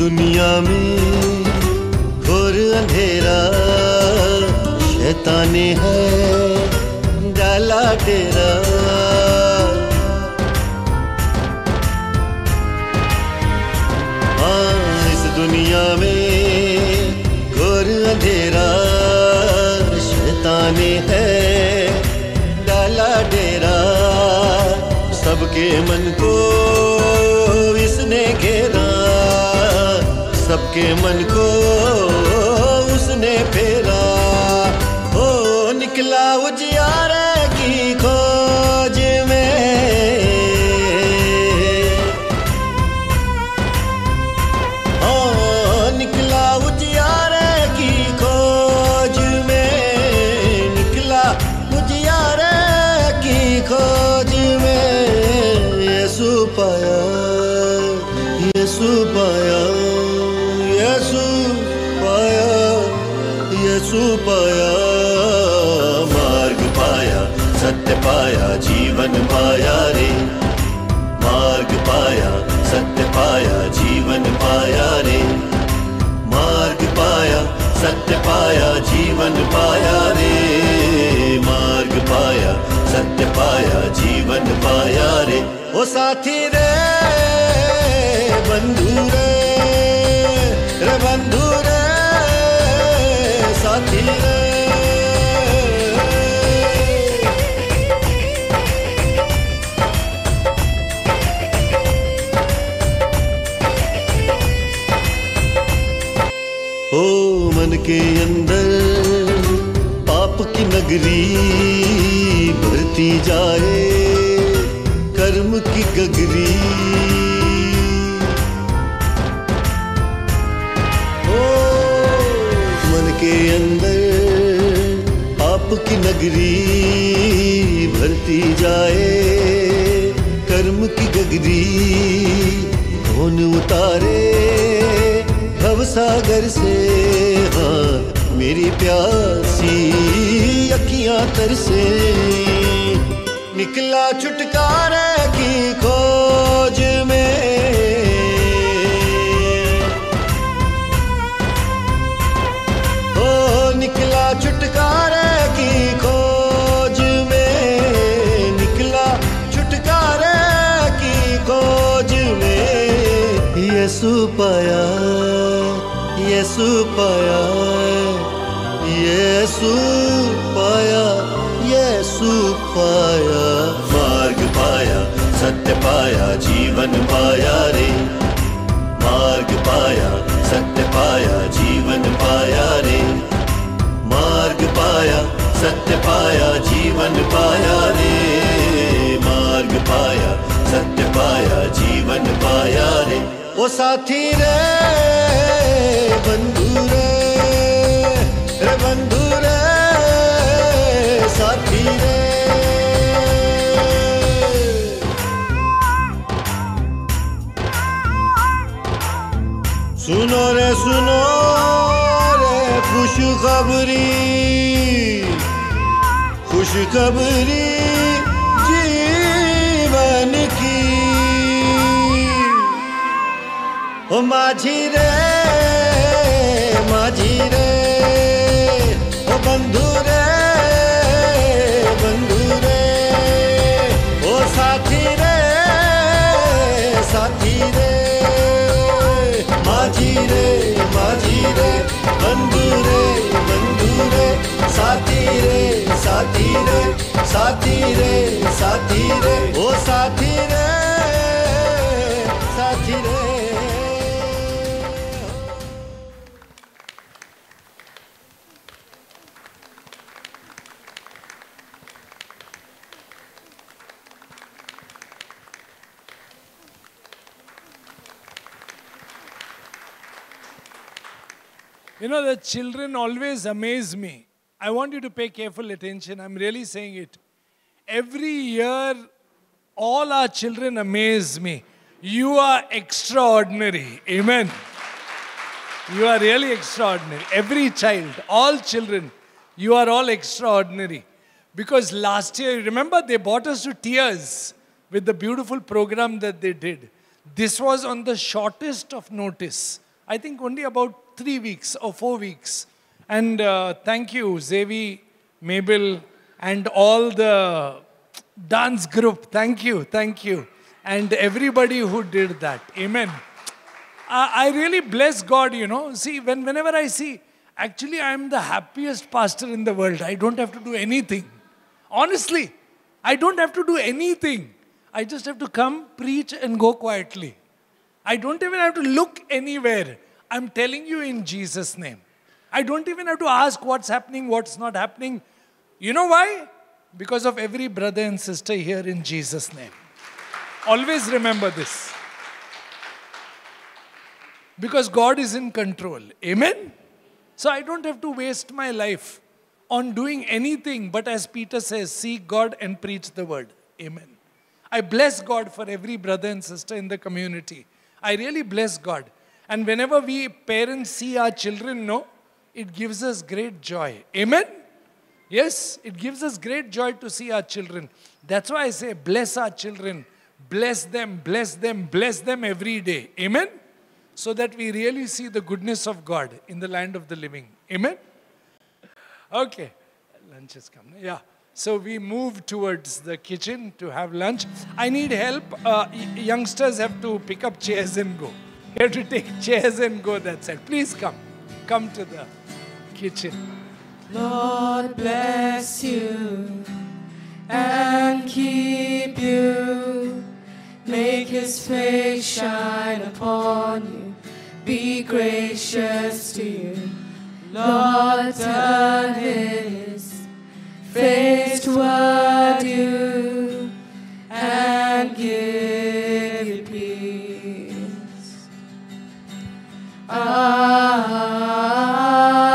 दुनिया में घोर अंधेरा शैतानी है डाला डेरा हाँ, इस दुनिया में घोर अंधेरा शैतानी है डाला डेरा सबके मन सबके मन को पाया जीवन पाया रे मार्ग पाया सत्य पाया जीवन पाया रे ओ साथी रे बंधु रे रे बंधु के अंदर पाप की नगरी भरती जाए कर्म की गगरी ओ मन के अंदर पाप की नगरी भरती जाए कर्म की गगरी कौन उतारे सागर से हाँ मेरी प्यासी अखियां तरसे निकला छुटकारा की खोज में ओ निकला छुटकारा की खोज में निकला छुटकारा की खोज में यसु पाया यीशु पाया यीशु पाया यीशु पाया मार्ग पाया सत्य पाया जीवन पाया रे मार्ग पाया सत्य पाया जीवन पाया रे मार्ग पाया सत्य पाया जीवन पाया रे मार्ग पाया सत्य पाया जीवन पाया रे ओ साथी रे बंधु रे रे बंधु रे साथी रे सुनो रे सुनो रे खुश खुशखबरी खुशखबरी ओ माझी रे माझी रे ओ बंधु रे बंधु रे ओ साथी रे साथी रे माझी रे माझी रे बंधु रे बंधु रे साथी रे साथी रे साथी रे साथी रे ओ साथी रे know, the children always amaze me. I want you to pay careful attention. I'm really saying it. Every year, all our children amaze me. You are extraordinary. Amen. You are really extraordinary. Every child, all children, you are all extraordinary. Because last year, remember, they brought us to tears with the beautiful program that they did. This was on the shortest of notice. I think only about three weeks or four weeks. And uh, thank you, Zevi, Mabel, and all the dance group. Thank you, thank you. And everybody who did that. Amen. I, uh, I really bless God, you know. See, when, whenever I see, actually, I'm the happiest pastor in the world. I don't have to do anything. Honestly, I don't have to do anything. I just have to come, preach, and go quietly. I don't even have to look anywhere. I'm telling you in Jesus' name. I don't even have to ask what's happening, what's not happening. You know why? Because of every brother and sister here in Jesus' name. Always remember this. Because God is in control. Amen? So I don't have to waste my life on doing anything, but as Peter says, seek God and preach the word. Amen. I bless God for every brother and sister in the community. I really bless God and whenever we parents see our children no, it gives us great joy. Amen? Yes, it gives us great joy to see our children. That's why I say, bless our children. Bless them, bless them, bless them every day. Amen? So that we really see the goodness of God in the land of the living. Amen? Okay, lunch has come. Yeah. So we move towards the kitchen to have lunch. I need help. Uh, youngsters have to pick up chairs and go here to take chairs and go that side. Please come. Come to the kitchen. Lord bless you and keep you. Make his face shine upon you. Be gracious to you. Lord, turn his face toward you and give you ah. ah, ah, ah